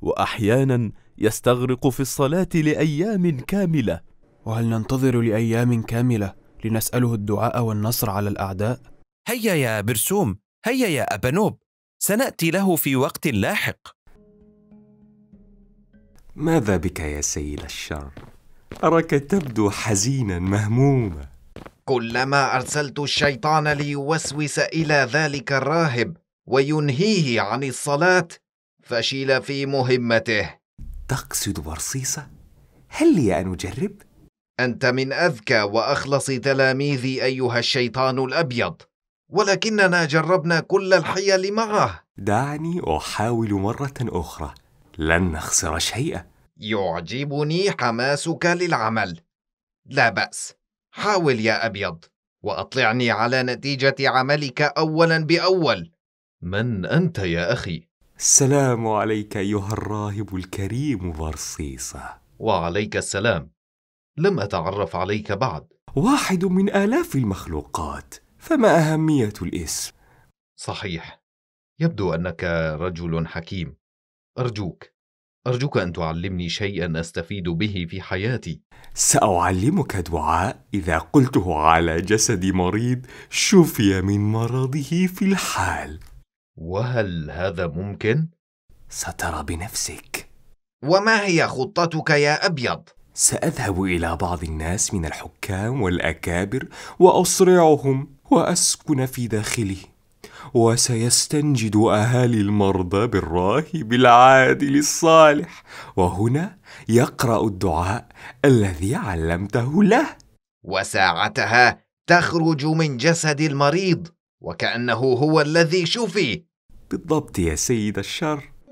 وأحيانا يستغرق في الصلاة لأيام كاملة وهل ننتظر لايام كامله لنساله الدعاء والنصر على الاعداء هيا يا برسوم هيا يا ابانوب سناتي له في وقت لاحق ماذا بك يا سيل الشر اراك تبدو حزينا مهموما كلما ارسلت الشيطان ليوسوس الى ذلك الراهب وينهيه عن الصلاه فشل في مهمته تقصد برصيصه هل لي ان اجرب انت من اذكى واخلص تلاميذي ايها الشيطان الابيض ولكننا جربنا كل الحيل معه دعني احاول مره اخرى لن نخسر شيئا يعجبني حماسك للعمل لا باس حاول يا ابيض واطلعني على نتيجه عملك اولا باول من انت يا اخي السلام عليك ايها الراهب الكريم فرصيصه وعليك السلام لم أتعرف عليك بعد واحد من آلاف المخلوقات فما أهمية الاسم؟ صحيح يبدو أنك رجل حكيم أرجوك أرجوك أن تعلمني شيئا أستفيد به في حياتي سأعلمك دعاء إذا قلته على جسد مريض شفي من مرضه في الحال وهل هذا ممكن؟ سترى بنفسك وما هي خطتك يا أبيض؟ ساذهب الى بعض الناس من الحكام والاكابر واصرعهم واسكن في داخله وسيستنجد اهالي المرضى بالراهب العادل الصالح وهنا يقرا الدعاء الذي علمته له وساعتها تخرج من جسد المريض وكانه هو الذي شفي بالضبط يا سيد الشر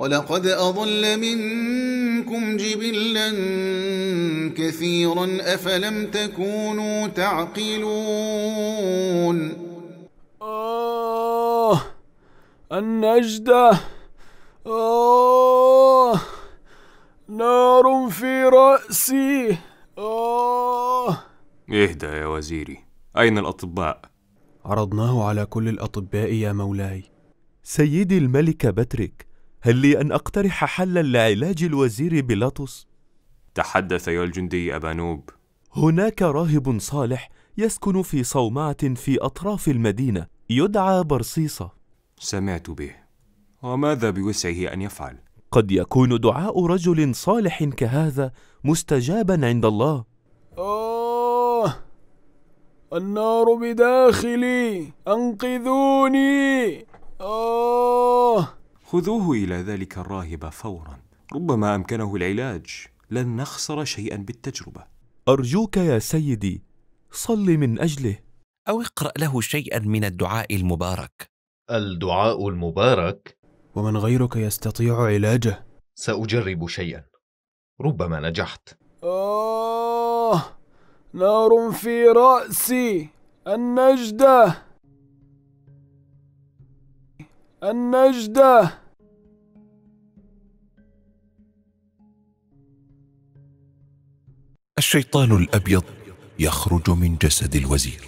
ولقد أضل منكم جبلا كثيرا أفلم تكونوا تعقلون آه النجدة آه نار في رأسي آه اهدى يا وزيري أين الأطباء؟ عرضناه على كل الأطباء يا مولاي سيدي الملك باتريك هل لي أن أقترح حلاً لعلاج الوزير بيلاطس؟ تحدث يا الجندي أبا نوب هناك راهب صالح يسكن في صومعة في أطراف المدينة يدعى برصيصة سمعت به وماذا بوسعه أن يفعل؟ قد يكون دعاء رجل صالح كهذا مستجابا عند الله آه النار بداخلي أنقذوني آه خذوه إلى ذلك الراهب فورا ربما أمكنه العلاج لن نخسر شيئا بالتجربة أرجوك يا سيدي صل من أجله أو اقرأ له شيئا من الدعاء المبارك الدعاء المبارك ومن غيرك يستطيع علاجه سأجرب شيئا ربما نجحت آه نار في رأسي النجدة النجدة الشيطان الأبيض يخرج من جسد الوزير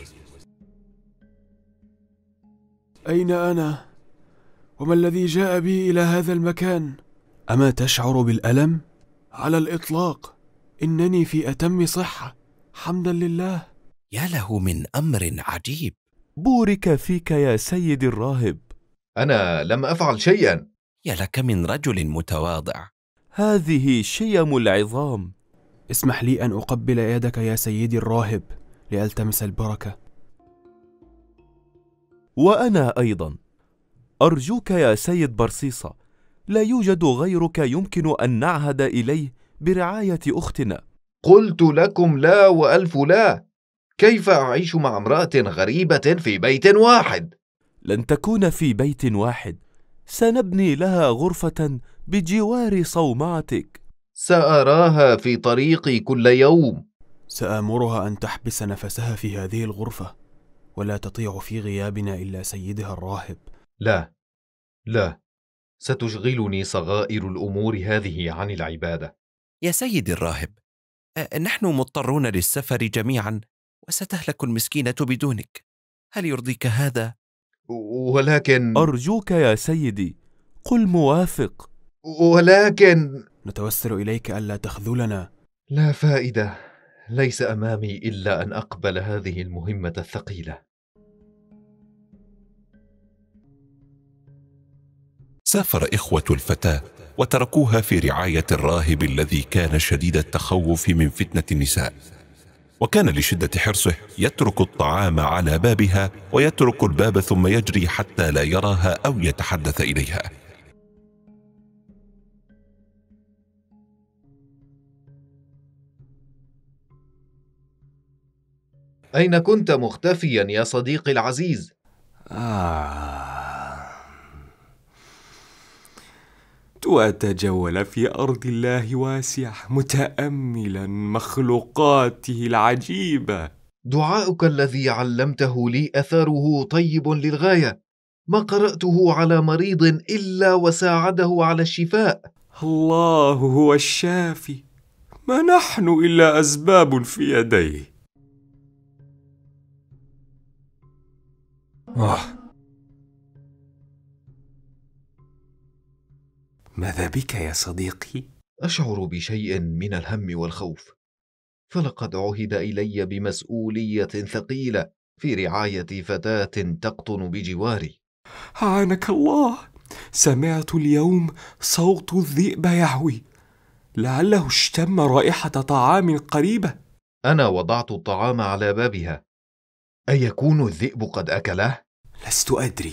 أين أنا؟ وما الذي جاء بي إلى هذا المكان؟ أما تشعر بالألم؟ على الإطلاق إنني في أتم صحة حمدا لله يا له من أمر عجيب بورك فيك يا سيدي الراهب أنا لم أفعل شيئا يا لك من رجل متواضع هذه شيم العظام اسمح لي أن أقبل يدك يا سيدي الراهب لألتمس البركة وأنا أيضا أرجوك يا سيد برصيصة لا يوجد غيرك يمكن أن نعهد إليه برعاية أختنا قلت لكم لا وألف لا كيف أعيش مع امرأة غريبة في بيت واحد؟ لن تكون في بيت واحد سنبني لها غرفة بجوار صومعتك سأراها في طريقي كل يوم سآمرها أن تحبس نفسها في هذه الغرفة ولا تطيع في غيابنا إلا سيدها الراهب لا لا ستشغلني صغائر الأمور هذه عن العبادة يا سيدي الراهب نحن مضطرون للسفر جميعا وستهلك المسكينة بدونك هل يرضيك هذا ولكن أرجوك يا سيدي قل موافق ولكن نتوسل إليك ألا تخذلنا لا فائدة ليس أمامي إلا أن أقبل هذه المهمة الثقيلة سافر إخوة الفتاة وتركوها في رعاية الراهب الذي كان شديد التخوف من فتنة النساء وكان لشده حرصه يترك الطعام على بابها ويترك الباب ثم يجري حتى لا يراها او يتحدث اليها اين كنت مختفيا يا صديقي العزيز آه وأتجول في أرض الله واسعة متأملا مخلوقاته العجيبة دعاؤك الذي علمته لي أثره طيب للغاية ما قرأته على مريض إلا وساعده على الشفاء الله هو الشافي ما نحن إلا أسباب في يديه آه. ماذا بك يا صديقي اشعر بشيء من الهم والخوف فلقد عهد الي بمسؤوليه ثقيله في رعايه فتاه تقطن بجواري اعانك الله سمعت اليوم صوت الذئب يهوي لعله اشتم رائحه طعام قريبه انا وضعت الطعام على بابها ايكون الذئب قد اكله لست ادري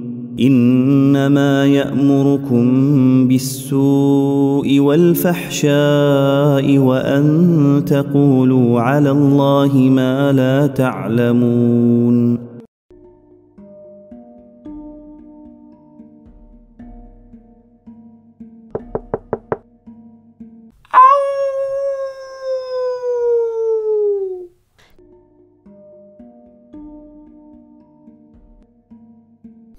انما يامركم بالسوء والفحشاء وان تقولوا على الله ما لا تعلمون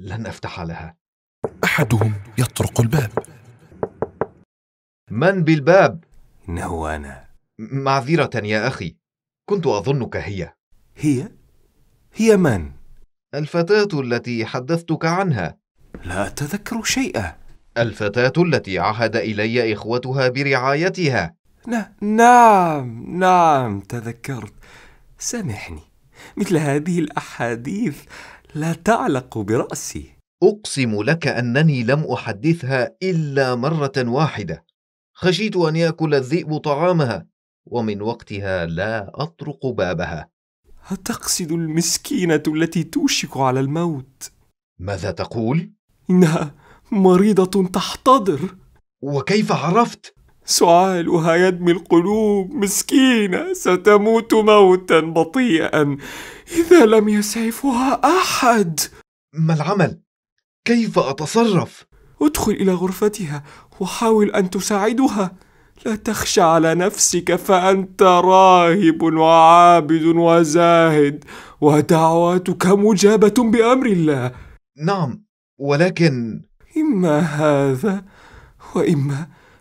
لن أفتح لها أحدهم يطرق الباب من بالباب؟ إنه أنا معذرة يا أخي كنت أظنك هي هي؟ هي من؟ الفتاة التي حدثتك عنها لا أتذكر شيئا الفتاة التي عهد إلي إخوتها برعايتها نعم نعم تذكرت سامحني مثل هذه الأحاديث لا تعلق برأسي أقسم لك أنني لم أحدثها إلا مرة واحدة خشيت أن يأكل الذئب طعامها ومن وقتها لا أطرق بابها أتقصد المسكينة التي توشك على الموت؟ ماذا تقول؟ إنها مريضة تحتضر وكيف عرفت؟ سعالها يدمي القلوب مسكينة ستموت موتا بطيئا إذا لم يسعفها أحد ما العمل؟ كيف أتصرف؟ ادخل إلى غرفتها وحاول أن تساعدها لا تخشى على نفسك فأنت راهب وعابد وزاهد ودعواتك مجابة بأمر الله نعم ولكن إما هذا وإما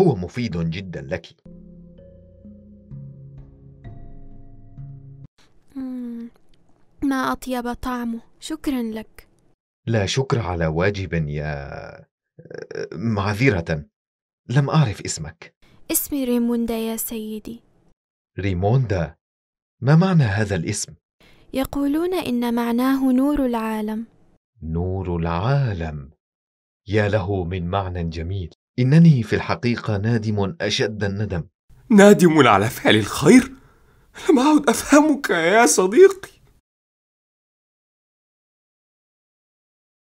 هو مفيد جدا لك ما أطيب طعمه شكرا لك لا شكر على واجب يا معذرة لم أعرف اسمك اسمي ريموندا يا سيدي ريموندا ما معنى هذا الاسم؟ يقولون إن معناه نور العالم نور العالم يا له من معنى جميل إنني في الحقيقة نادم أشد الندم نادم على فعل الخير؟ لم أعد أفهمك يا صديقي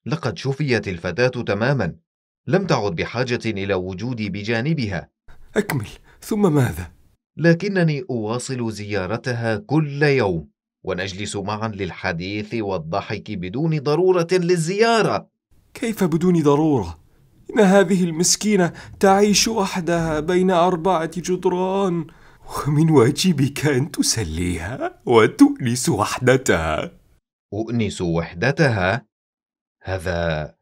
لقد شفيت الفتاة تماما لم تعد بحاجة إلى وجودي بجانبها أكمل ثم ماذا؟ لكنني أواصل زيارتها كل يوم ونجلس معا للحديث والضحك بدون ضرورة للزيارة كيف بدون ضرورة؟ إن هذه المسكينة تعيش وحدها بين أربعة جدران ومن واجبك أن تسليها وتؤنس وحدتها أؤنس وحدتها؟ هذا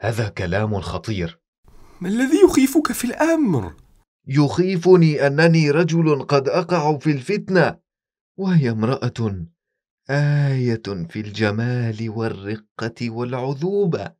هذا كلام خطير ما الذي يخيفك في الأمر؟ يخيفني أنني رجل قد أقع في الفتنة وهي امرأة آية في الجمال والرقة والعذوبة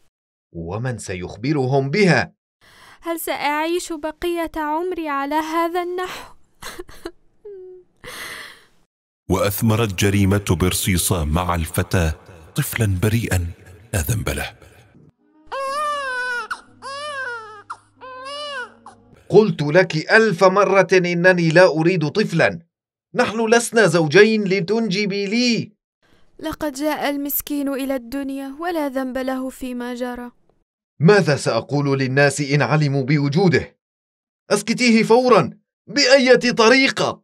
ومن سيخبرهم بها هل ساعيش بقيه عمري على هذا النحو واثمرت جريمه برصيصه مع الفتاه طفلا بريئا لا ذنب له قلت لك الف مره انني لا اريد طفلا نحن لسنا زوجين لتنجبي لي لقد جاء المسكين الى الدنيا ولا ذنب له فيما جرى ماذا سأقول للناس إن علموا بوجوده؟ أسكتيه فورا بأية طريقة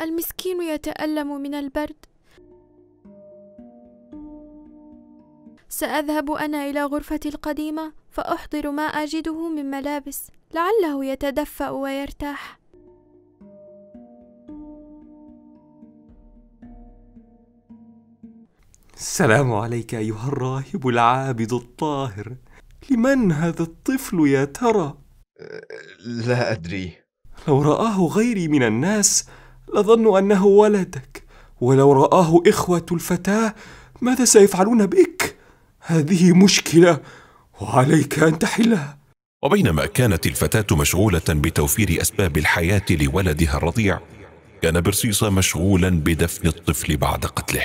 المسكين يتألم من البرد سأذهب أنا إلى غرفتي القديمة فأحضر ما أجده من ملابس لعله يتدفأ ويرتاح السلام عليك أيها الراهب العابد الطاهر لمن هذا الطفل يا ترى لا ادري لو راه غيري من الناس لظنوا انه ولدك ولو راه اخوه الفتاه ماذا سيفعلون بك هذه مشكله وعليك ان تحلها وبينما كانت الفتاه مشغوله بتوفير اسباب الحياه لولدها الرضيع كان برصيصه مشغولا بدفن الطفل بعد قتله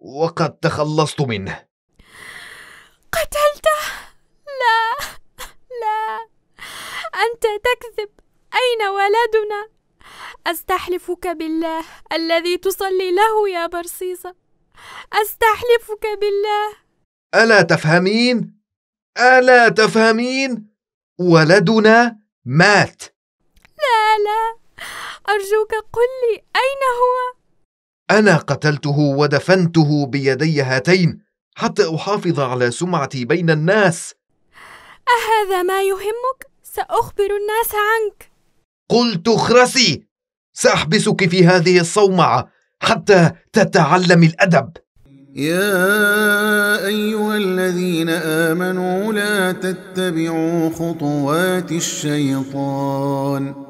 وقد تخلصت منه قتلته لا لا انت تكذب اين ولدنا استحلفك بالله الذي تصلي له يا برصيصه استحلفك بالله الا تفهمين الا تفهمين ولدنا مات لا لا ارجوك قل لي اين هو انا قتلته ودفنته بيدي هاتين حتى احافظ على سمعتي بين الناس اهذا ما يهمك ساخبر الناس عنك قلت اخرسي ساحبسك في هذه الصومعه حتى تتعلم الادب يا ايها الذين امنوا لا تتبعوا خطوات الشيطان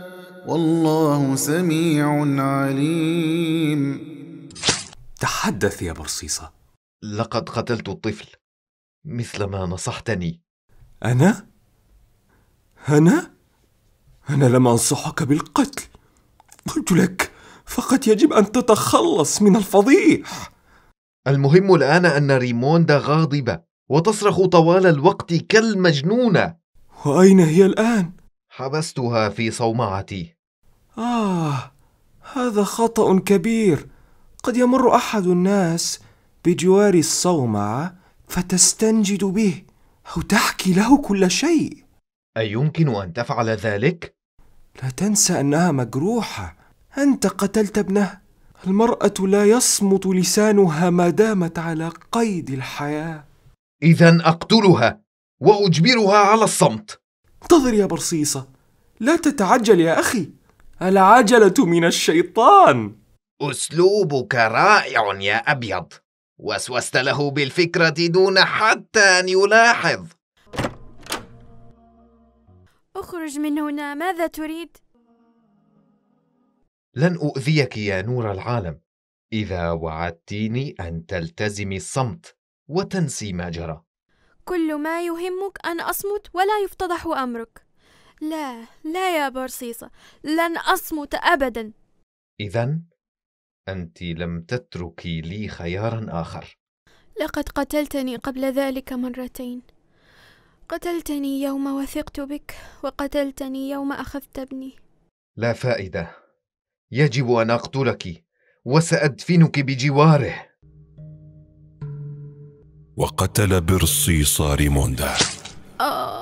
والله سميع عليم تحدث يا برصيصة لقد قتلت الطفل مثلما نصحتني أنا؟ أنا؟ أنا لم أنصحك بالقتل قلت لك فقط يجب أن تتخلص من الفضيح المهم الآن أن ريموندا غاضبة وتصرخ طوال الوقت كالمجنونة وأين هي الآن؟ حبستها في صومعتي آه هذا خطأ كبير قد يمر أحد الناس بجوار الصومعة فتستنجد به أو تحكي له كل شيء أيمكن أن تفعل ذلك؟ لا تنسى أنها مجروحة أنت قتلت ابنها المرأة لا يصمت لسانها ما دامت على قيد الحياة إذا أقتلها وأجبرها على الصمت انتظر يا برصيصة لا تتعجل يا أخي العجلة من الشيطان أسلوبك رائع يا أبيض وسوست له بالفكرة دون حتى أن يلاحظ اخرج من هنا ماذا تريد؟ لن أؤذيك يا نور العالم إذا وعدتيني أن تلتزمي الصمت وتنسي ما جرى كل ما يهمك أن أصمت ولا يفتضح أمرك لا لا يا برصيصة لن أصمت أبدا إذا أنت لم تتركي لي خيارا آخر لقد قتلتني قبل ذلك مرتين قتلتني يوم وثقت بك وقتلتني يوم أخذت ابني لا فائدة يجب أن أقتلك وسأدفنك بجواره وقتل برصيصة ريموندا آه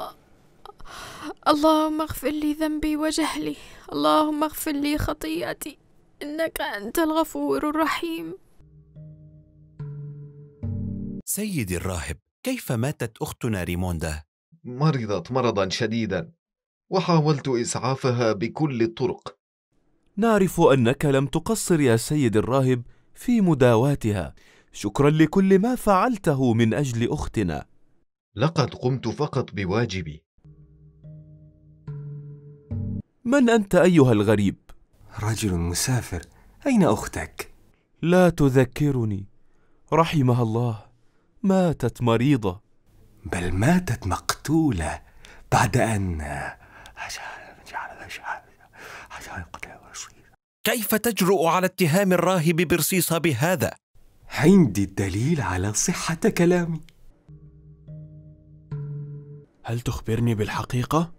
اللهم اغفر لي ذنبي وجهلي اللهم اغفر لي خطيئتي انك انت الغفور الرحيم سيدي الراهب كيف ماتت اختنا ريموندا مرضت مرضا شديدا وحاولت اسعافها بكل الطرق نعرف انك لم تقصر يا سيد الراهب في مداواتها شكرا لكل ما فعلته من اجل اختنا لقد قمت فقط بواجبي من أنت أيها الغريب؟ رجل مسافر أين أختك؟ لا تذكرني رحمها الله ماتت مريضة بل ماتت مقتولة بعد أن كيف تجرؤ على اتهام الراهب برصيصة بهذا؟ عندي الدليل على صحة كلامي هل تخبرني بالحقيقة؟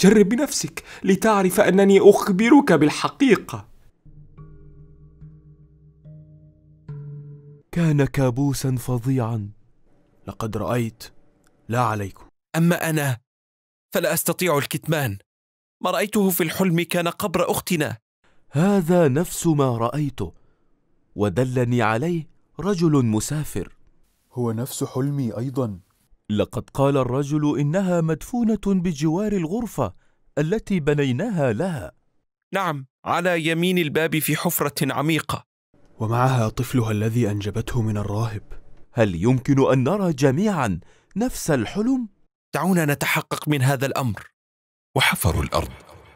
جرب بنفسك لتعرف انني اخبرك بالحقيقه كان كابوسا فظيعا لقد رايت لا عليكم اما انا فلا استطيع الكتمان ما رايته في الحلم كان قبر اختنا هذا نفس ما رايته ودلني عليه رجل مسافر هو نفس حلمي ايضا لقد قال الرجل انها مدفونه بجوار الغرفه التي بنيناها لها نعم على يمين الباب في حفره عميقه ومعها طفلها الذي انجبته من الراهب هل يمكن ان نرى جميعا نفس الحلم دعونا نتحقق من هذا الامر وحفروا الارض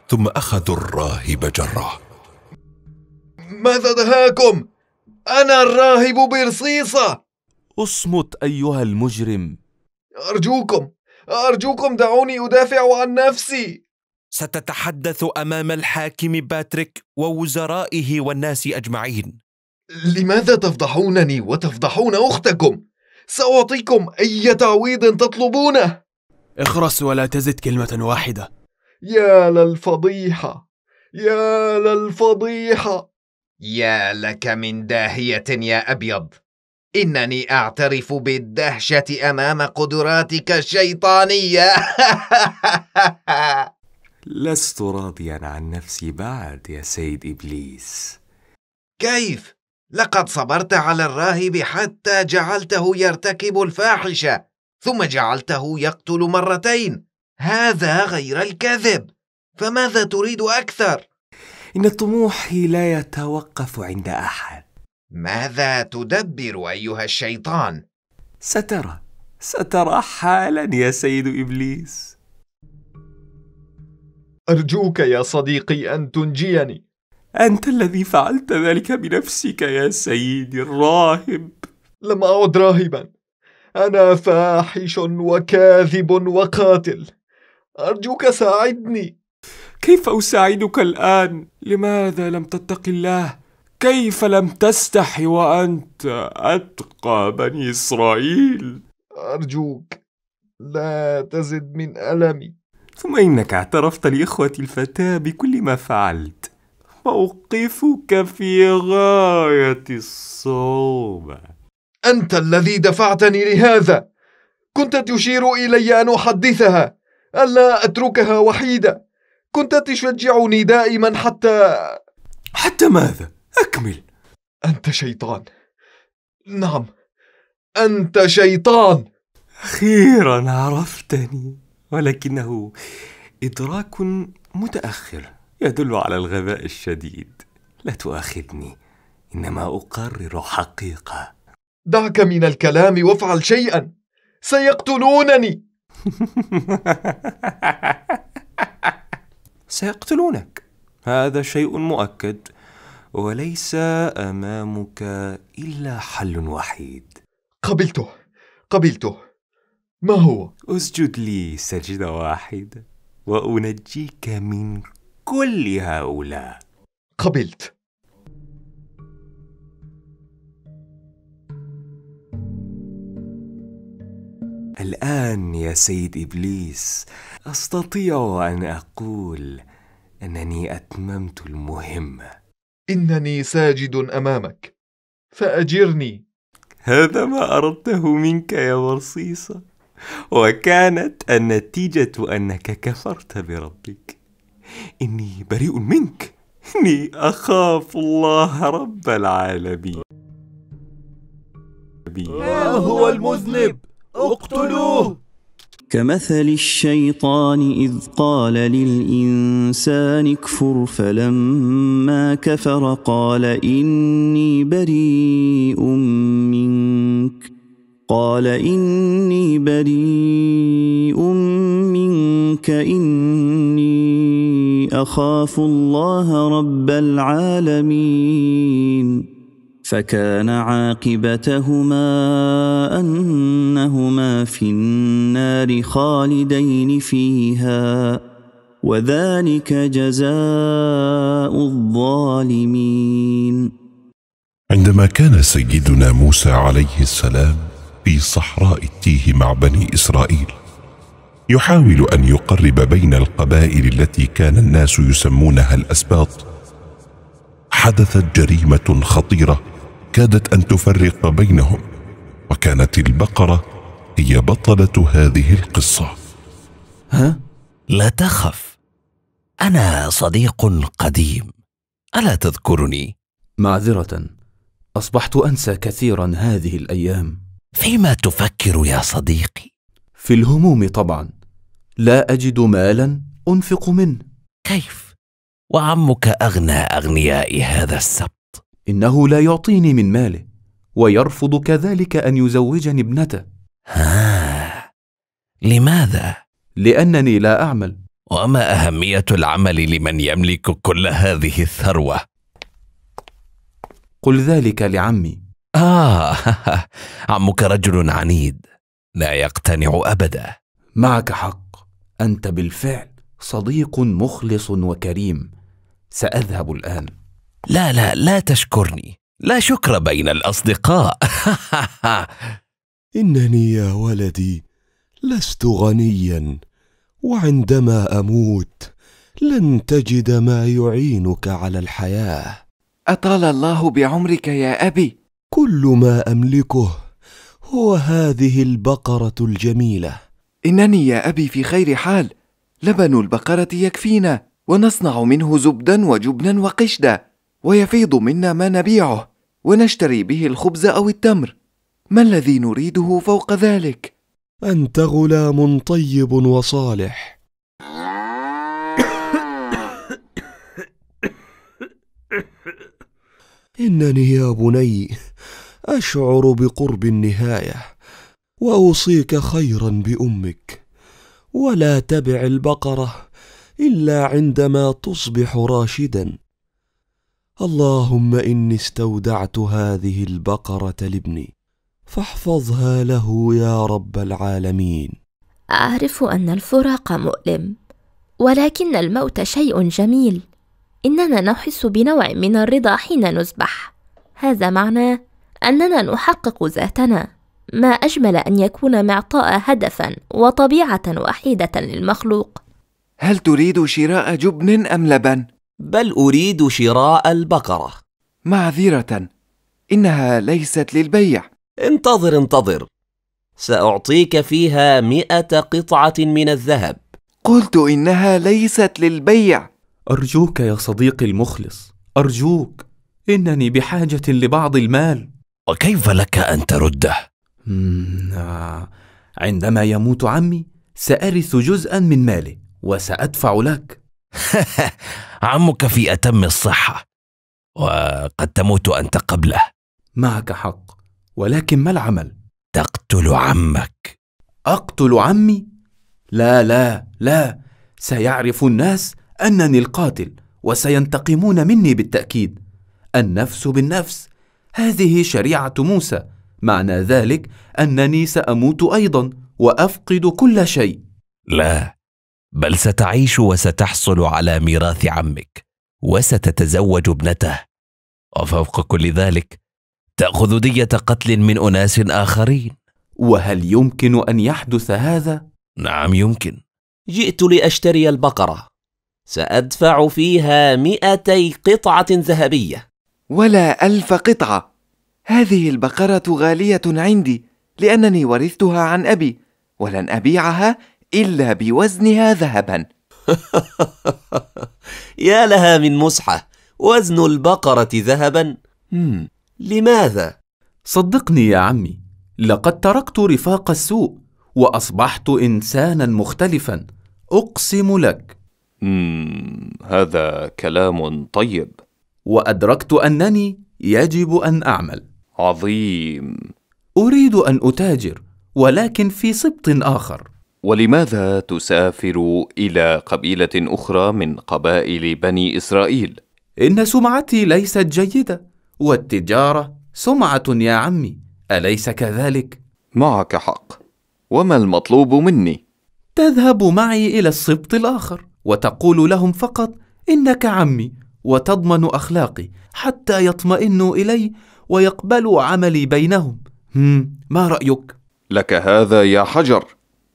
ثم اخذوا الراهب جره ماذا دهاكم انا الراهب برصيصه اصمت ايها المجرم أرجوكم أرجوكم دعوني أدافع عن نفسي ستتحدث أمام الحاكم باتريك ووزرائه والناس أجمعين لماذا تفضحونني وتفضحون أختكم؟ سأعطيكم أي تعويض تطلبونه اخرس ولا تزد كلمة واحدة يا للفضيحة يا للفضيحة يا لك من داهية يا أبيض إنني أعترف بالدهشة أمام قدراتك الشيطانية لست راضيا عن نفسي بعد يا سيد إبليس كيف؟ لقد صبرت على الراهب حتى جعلته يرتكب الفاحشة ثم جعلته يقتل مرتين هذا غير الكذب فماذا تريد أكثر؟ إن طموحي لا يتوقف عند أحد ماذا تدبر أيها الشيطان؟ سترى سترى حالا يا سيد إبليس أرجوك يا صديقي أن تنجيني أنت الذي فعلت ذلك بنفسك يا سيدي الراهب لم أعد راهبا أنا فاحش وكاذب وقاتل أرجوك ساعدني كيف أساعدك الآن؟ لماذا لم تتق الله؟ كيف لم تستح وأنت أتقى بني إسرائيل؟ أرجوك لا تزد من ألمي ثم إنك اعترفت لإخوتي الفتاة بكل ما فعلت موقفك في غاية الصعوبة أنت الذي دفعتني لهذا كنت تشير إلي أن أحدثها ألا أتركها وحيدة كنت تشجعني دائما حتى حتى ماذا؟ أكمل أنت شيطان نعم أنت شيطان أخيرا عرفتني ولكنه إدراك متأخر يدل على الغباء الشديد لا تؤاخذني إنما أقرر حقيقة دعك من الكلام وافعل شيئا سيقتلونني سيقتلونك هذا شيء مؤكد وليس امامك الا حل وحيد قبلته قبلته ما هو اسجد لي سجده واحده وانجيك من كل هؤلاء قبلت الان يا سيد ابليس استطيع ان اقول انني اتممت المهمه إنني ساجد أمامك فأجرني هذا ما أردته منك يا ورصيصه وكانت النتيجة أنك كفرت بربك إني بريء منك إني أخاف الله رب العالمين ها هو المذنب اقتلوه كمثل الشيطان إذ قال للإنسان اكفر فلما كفر قال إني بريء منك قال إني بريء منك إني أخاف الله رب العالمين فكان عاقبتهما انهما في النار خالدين فيها وذلك جزاء الظالمين عندما كان سيدنا موسى عليه السلام في صحراء التيه مع بني اسرائيل يحاول ان يقرب بين القبائل التي كان الناس يسمونها الاسباط حدثت جريمه خطيره كادت ان تفرق بينهم وكانت البقره هي بطله هذه القصه ها لا تخف انا صديق قديم الا تذكرني معذره اصبحت انسى كثيرا هذه الايام فيما تفكر يا صديقي في الهموم طبعا لا اجد مالا انفق منه كيف وعمك اغنى اغنياء هذا السبت انه لا يعطيني من ماله ويرفض كذلك ان يزوجني ابنته ها لماذا لانني لا اعمل وما اهميه العمل لمن يملك كل هذه الثروه قل ذلك لعمي اه عمك رجل عنيد لا يقتنع ابدا معك حق انت بالفعل صديق مخلص وكريم ساذهب الان لا لا لا تشكرني لا شكر بين الأصدقاء إنني يا ولدي لست غنيا وعندما أموت لن تجد ما يعينك على الحياة أطال الله بعمرك يا أبي كل ما أملكه هو هذه البقرة الجميلة إنني يا أبي في خير حال لبن البقرة يكفينا ونصنع منه زبدا وجبنا وقشدا ويفيض منا ما نبيعه ونشتري به الخبز او التمر ما الذي نريده فوق ذلك انت غلام طيب وصالح انني يا بني اشعر بقرب النهايه واوصيك خيرا بامك ولا تبع البقره الا عندما تصبح راشدا اللهم اني استودعت هذه البقره لابني فاحفظها له يا رب العالمين اعرف ان الفراق مؤلم ولكن الموت شيء جميل اننا نحس بنوع من الرضا حين نذبح هذا معناه اننا نحقق ذاتنا ما اجمل ان يكون معطاء هدفا وطبيعه وحيده للمخلوق هل تريد شراء جبن ام لبن بل أريد شراء البقرة معذرة إنها ليست للبيع انتظر انتظر سأعطيك فيها مئة قطعة من الذهب قلت إنها ليست للبيع أرجوك يا صديقي المخلص أرجوك إنني بحاجة لبعض المال وكيف لك أن ترده؟ آه. عندما يموت عمي سأرث جزءا من ماله وسأدفع لك عمك في أتم الصحة وقد تموت أنت قبله معك حق ولكن ما العمل؟ تقتل عمك أقتل عمي؟ لا لا لا سيعرف الناس أنني القاتل وسينتقمون مني بالتأكيد النفس بالنفس هذه شريعة موسى معنى ذلك أنني سأموت أيضا وأفقد كل شيء لا بل ستعيش وستحصل على ميراث عمك وستتزوج ابنته وفوق كل ذلك تاخذ ديه قتل من اناس اخرين وهل يمكن ان يحدث هذا نعم يمكن جئت لاشتري البقره سادفع فيها مئتي قطعه ذهبيه ولا الف قطعه هذه البقره غاليه عندي لانني ورثتها عن ابي ولن ابيعها إلا بوزنها ذهبا يا لها من مصحة وزن البقرة ذهبا لماذا؟ صدقني يا عمي لقد تركت رفاق السوء وأصبحت إنسانا مختلفا أقسم لك مم. هذا كلام طيب وأدركت أنني يجب أن أعمل عظيم أريد أن أتاجر ولكن في سبط آخر ولماذا تسافر الى قبيله اخرى من قبائل بني اسرائيل ان سمعتي ليست جيده والتجاره سمعه يا عمي اليس كذلك معك حق وما المطلوب مني تذهب معي الى السبط الاخر وتقول لهم فقط انك عمي وتضمن اخلاقي حتى يطمئنوا الي ويقبلوا عملي بينهم ما رايك لك هذا يا حجر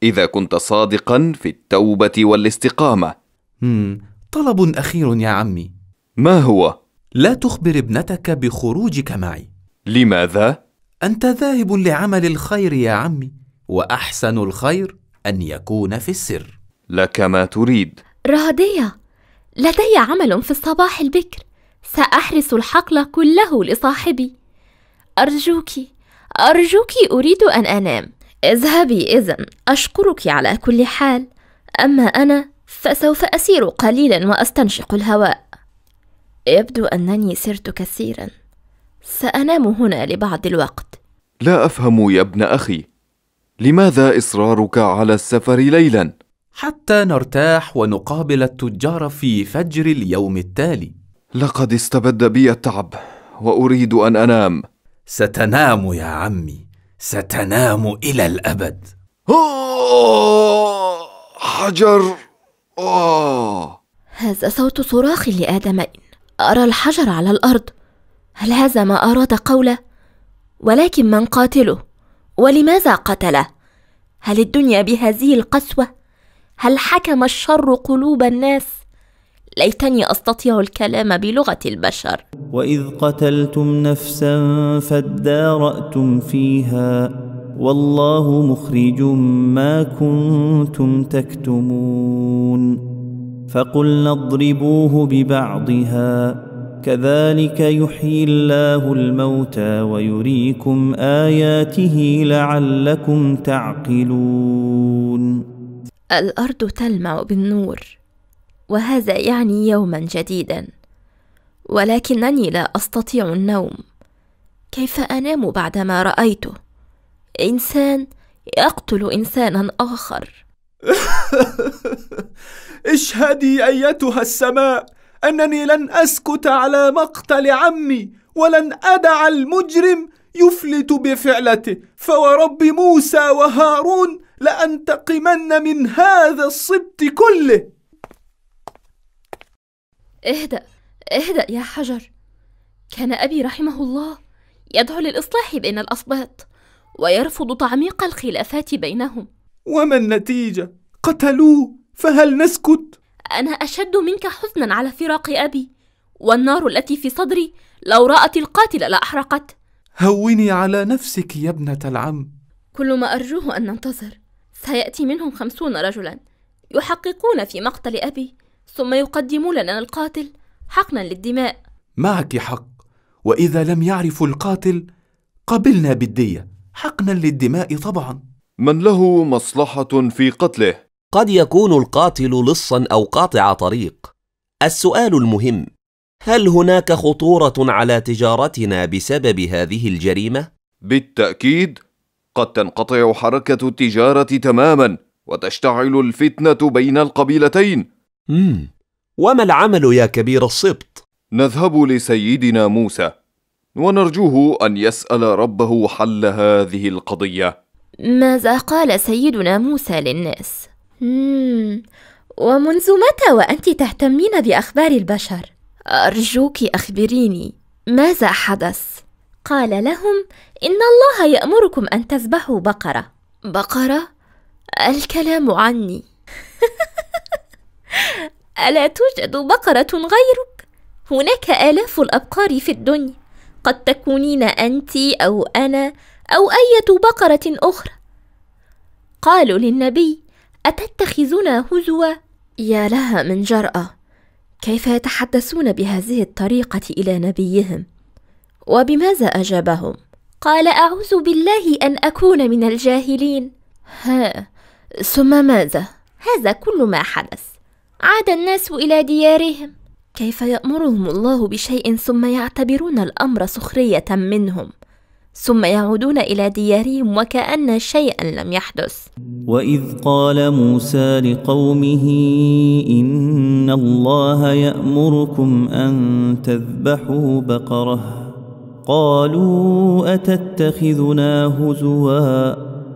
إذا كنت صادقا في التوبة والاستقامة مم. طلب أخير يا عمي ما هو؟ لا تخبر ابنتك بخروجك معي لماذا؟ أنت ذاهب لعمل الخير يا عمي وأحسن الخير أن يكون في السر لك ما تريد رهدية لدي عمل في الصباح البكر سأحرس الحقل كله لصاحبي أرجوك أرجوك أريد أن أنام اذهبي إذا أشكرك على كل حال أما أنا فسوف أسير قليلا وأستنشق الهواء يبدو أنني سرت كثيرا سأنام هنا لبعض الوقت لا أفهم يا ابن أخي لماذا إصرارك على السفر ليلا؟ حتى نرتاح ونقابل التجار في فجر اليوم التالي لقد استبد بي التعب وأريد أن أنام ستنام يا عمي ستنام إلى الأبد آه، حجر آه. هذا صوت صراخ لآدمين أرى الحجر على الأرض هل هذا ما أراد قوله؟ ولكن من قاتله؟ ولماذا قتله؟ هل الدنيا بهذه القسوة؟ هل حكم الشر قلوب الناس؟ ليتني استطيع الكلام بلغه البشر واذ قتلتم نفسا فاداراتم فيها والله مخرج ما كنتم تكتمون فقلنا اضربوه ببعضها كذلك يحيي الله الموتى ويريكم اياته لعلكم تعقلون الارض تلمع بالنور وهذا يعني يوما جديدا ولكنني لا استطيع النوم كيف انام بعدما رايته انسان يقتل انسانا اخر اشهدي ايتها السماء انني لن اسكت على مقتل عمي ولن ادع المجرم يفلت بفعلته فورب موسى وهارون لانتقمن من هذا السبط كله اهدأ اهدأ يا حجر كان أبي رحمه الله يدعو للإصلاح بين الأصباط ويرفض تعميق الخلافات بينهم وما النتيجة؟ قتلوه فهل نسكت؟ أنا أشد منك حزنا على فراق أبي والنار التي في صدري لو رأت القاتل لأحرقت هوني على نفسك يا ابنة العم كل ما أرجوه أن ننتظر سيأتي منهم خمسون رجلا يحققون في مقتل أبي ثم يقدم لنا القاتل حقنا للدماء معك حق واذا لم يعرفوا القاتل قبلنا بالديه حقنا للدماء طبعا من له مصلحه في قتله قد يكون القاتل لصا او قاطع طريق السؤال المهم هل هناك خطوره على تجارتنا بسبب هذه الجريمه بالتاكيد قد تنقطع حركه التجاره تماما وتشتعل الفتنه بين القبيلتين مم. وما العمل يا كبير الصبت؟ نذهب لسيدنا موسى ونرجوه أن يسأل ربه حل هذه القضية ماذا قال سيدنا موسى للناس؟ مم. ومنذ متى وأنت تهتمين بأخبار البشر؟ أرجوك أخبريني ماذا حدث؟ قال لهم إن الله يأمركم أن تذبحوا بقرة بقرة؟ الكلام عني الا توجد بقره غيرك هناك الاف الابقار في الدنيا قد تكونين انت او انا او ايه بقره اخرى قالوا للنبي اتتخذنا هزوا يا لها من جراه كيف يتحدثون بهذه الطريقه الى نبيهم وبماذا اجابهم قال اعوذ بالله ان اكون من الجاهلين ها ثم ماذا هذا كل ما حدث عاد الناس إلى ديارهم كيف يأمرهم الله بشيء ثم يعتبرون الأمر سخرية منهم ثم يعودون إلى ديارهم وكأن شيئا لم يحدث وإذ قال موسى لقومه إن الله يأمركم أن تذبحوا بقرة قالوا أتتخذنا هزواً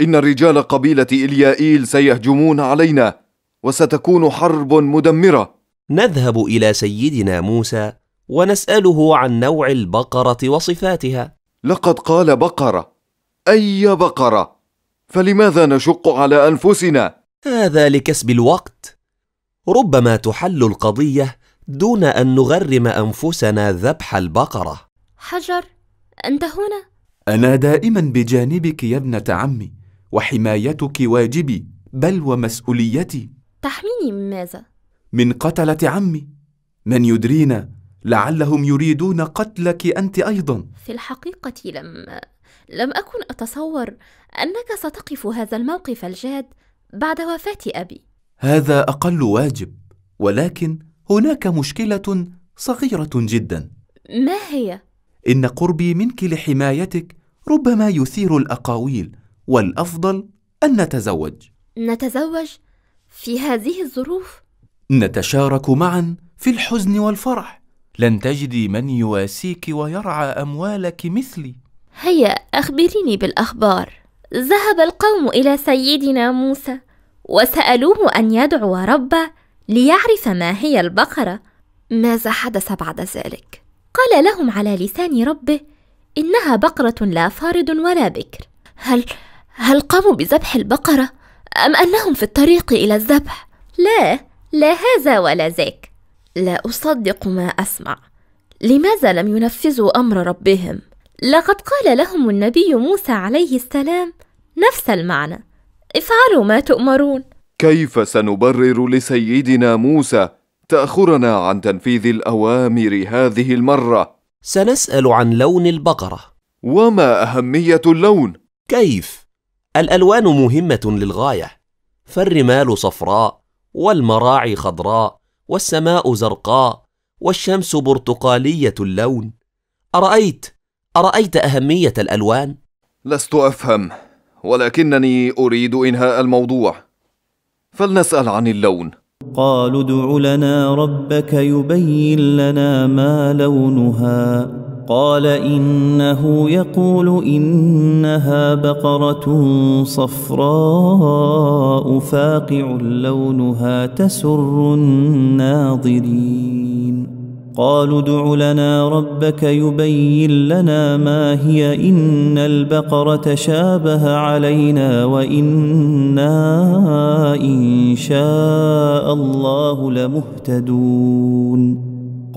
إن رجال قبيلة إليائيل سيهجمون علينا وستكون حرب مدمرة نذهب إلى سيدنا موسى ونسأله عن نوع البقرة وصفاتها لقد قال بقرة أي بقرة فلماذا نشق على أنفسنا؟ هذا لكسب الوقت ربما تحل القضية دون أن نغرم أنفسنا ذبح البقرة حجر أنت هنا؟ أنا دائما بجانبك يا ابنة عمي وحمايتك واجبي بل ومسؤوليتي تحميني من ماذا؟ من قتلة عمي من يدرينا لعلهم يريدون قتلك أنت أيضا في الحقيقة لم لم أكن أتصور أنك ستقف هذا الموقف الجاد بعد وفاة أبي هذا أقل واجب ولكن هناك مشكلة صغيرة جدا ما هي؟ إن قربي منك لحمايتك ربما يثير الأقاويل والأفضل أن نتزوج نتزوج في هذه الظروف نتشارك معا في الحزن والفرح لن تجدي من يواسيك ويرعى أموالك مثلي هيا أخبريني بالأخبار ذهب القوم إلى سيدنا موسى وسألوه أن يدعو ربه ليعرف ما هي البقرة ماذا حدث بعد ذلك؟ قال لهم على لسان ربه إنها بقرة لا فارض ولا بكر هل هل قاموا بذبح البقرة أم أنهم في الطريق إلى الذبح؟ لا لا هذا ولا ذاك لا أصدق ما أسمع لماذا لم ينفذوا أمر ربهم؟ لقد قال لهم النبي موسى عليه السلام نفس المعنى افعلوا ما تؤمرون كيف سنبرر لسيدنا موسى تأخرنا عن تنفيذ الأوامر هذه المرة؟ سنسأل عن لون البقرة وما أهمية اللون؟ كيف؟ الألوان مهمة للغاية فالرمال صفراء والمراعي خضراء والسماء زرقاء والشمس برتقالية اللون أرأيت أرأيت أهمية الألوان؟ لست أفهم ولكنني أريد إنهاء الموضوع فلنسأل عن اللون قالوا ادع لنا ربك يبين لنا ما لونها قال إنه يقول إنها بقرة صفراء فاقع لونها تسر الناظرين قالوا ادع لنا ربك يبين لنا ما هي إن البقرة شابه علينا وإنا إن شاء الله لمهتدون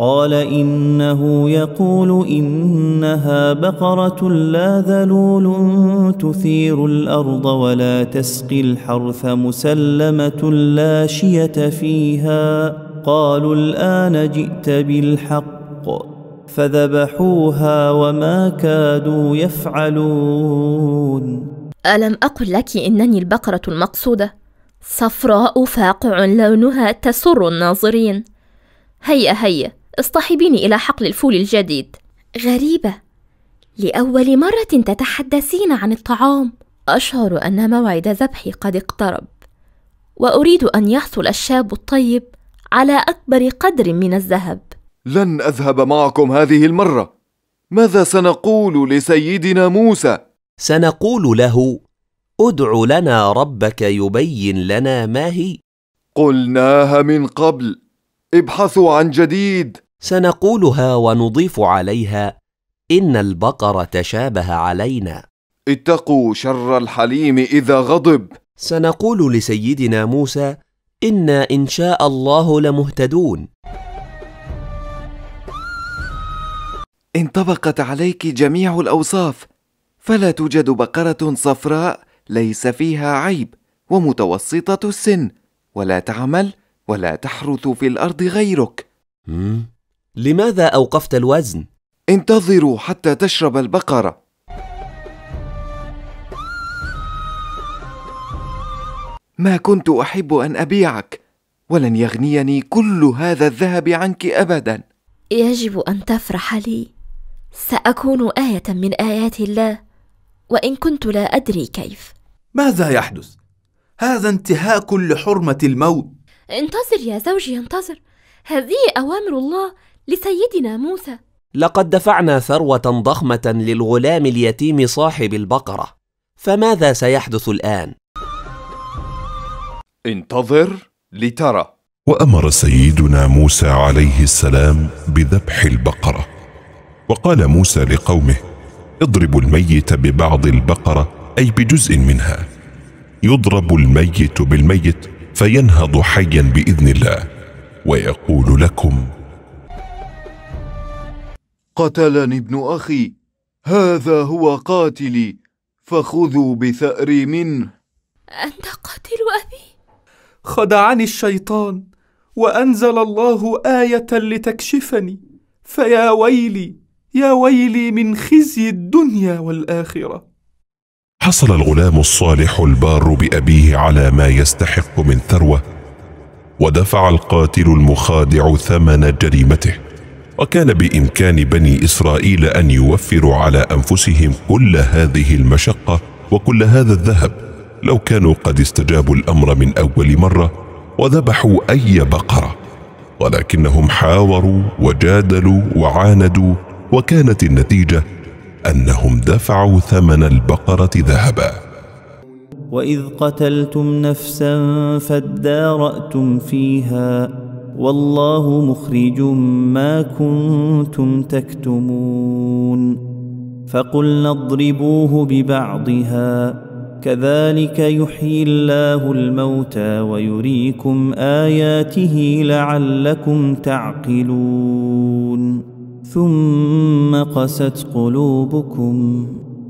قال إنه يقول إنها بقرة لا ذلول تثير الأرض ولا تسقي الحرث مسلمة لا شية فيها قالوا الآن جئت بالحق فذبحوها وما كادوا يفعلون ألم أقل لك إنني البقرة المقصودة صفراء فاقع لونها تسر الناظرين هيا هيا اصطحبيني إلى حقل الفول الجديد غريبة لأول مرة تتحدثين عن الطعام أشعر أن موعد ذبحي قد اقترب وأريد أن يحصل الشاب الطيب على أكبر قدر من الذهب لن أذهب معكم هذه المرة ماذا سنقول لسيدنا موسى؟ سنقول له ادع لنا ربك يبين لنا ما هي قلناها من قبل ابحثوا عن جديد سنقولها ونضيف عليها إن البقر تشابه علينا اتقوا شر الحليم إذا غضب سنقول لسيدنا موسى إنا إن شاء الله لمهتدون انطبقت عليك جميع الأوصاف فلا توجد بقرة صفراء ليس فيها عيب ومتوسطة السن ولا تعمل ولا تحرث في الأرض غيرك لماذا أوقفت الوزن؟ انتظروا حتى تشرب البقرة ما كنت أحب أن أبيعك ولن يغنيني كل هذا الذهب عنك أبدا يجب أن تفرح لي سأكون آية من آيات الله وإن كنت لا أدري كيف ماذا يحدث؟ هذا انتهاك لحرمة الموت انتظر يا زوجي انتظر هذه أوامر الله لسيدنا موسى لقد دفعنا ثروة ضخمة للغلام اليتيم صاحب البقرة فماذا سيحدث الآن؟ انتظر لترى وأمر سيدنا موسى عليه السلام بذبح البقرة وقال موسى لقومه اضربوا الميت ببعض البقرة أي بجزء منها يضرب الميت بالميت فينهض حيا بإذن الله ويقول لكم قتلني ابن أخي هذا هو قاتلي فخذوا بثأري منه أنت قاتل أبي؟ خدعني الشيطان وأنزل الله آية لتكشفني فيا ويلي يا ويلي من خزي الدنيا والآخرة حصل الغلام الصالح البار بأبيه على ما يستحق من ثروة ودفع القاتل المخادع ثمن جريمته وكان بإمكان بني إسرائيل أن يوفروا على أنفسهم كل هذه المشقة وكل هذا الذهب لو كانوا قد استجابوا الأمر من أول مرة وذبحوا أي بقرة ولكنهم حاوروا وجادلوا وعاندوا وكانت النتيجة أنهم دفعوا ثمن البقرة ذهبا وإذ قتلتم نفسا فادارأتم فيها والله مخرج ما كنتم تكتمون فقلنا اضربوه ببعضها كذلك يحيي الله الموتى ويريكم اياته لعلكم تعقلون ثم قست قلوبكم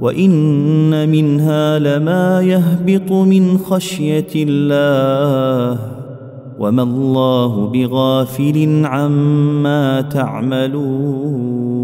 وان منها لما يهبط من خشيه الله وما الله بغافل عما تعملون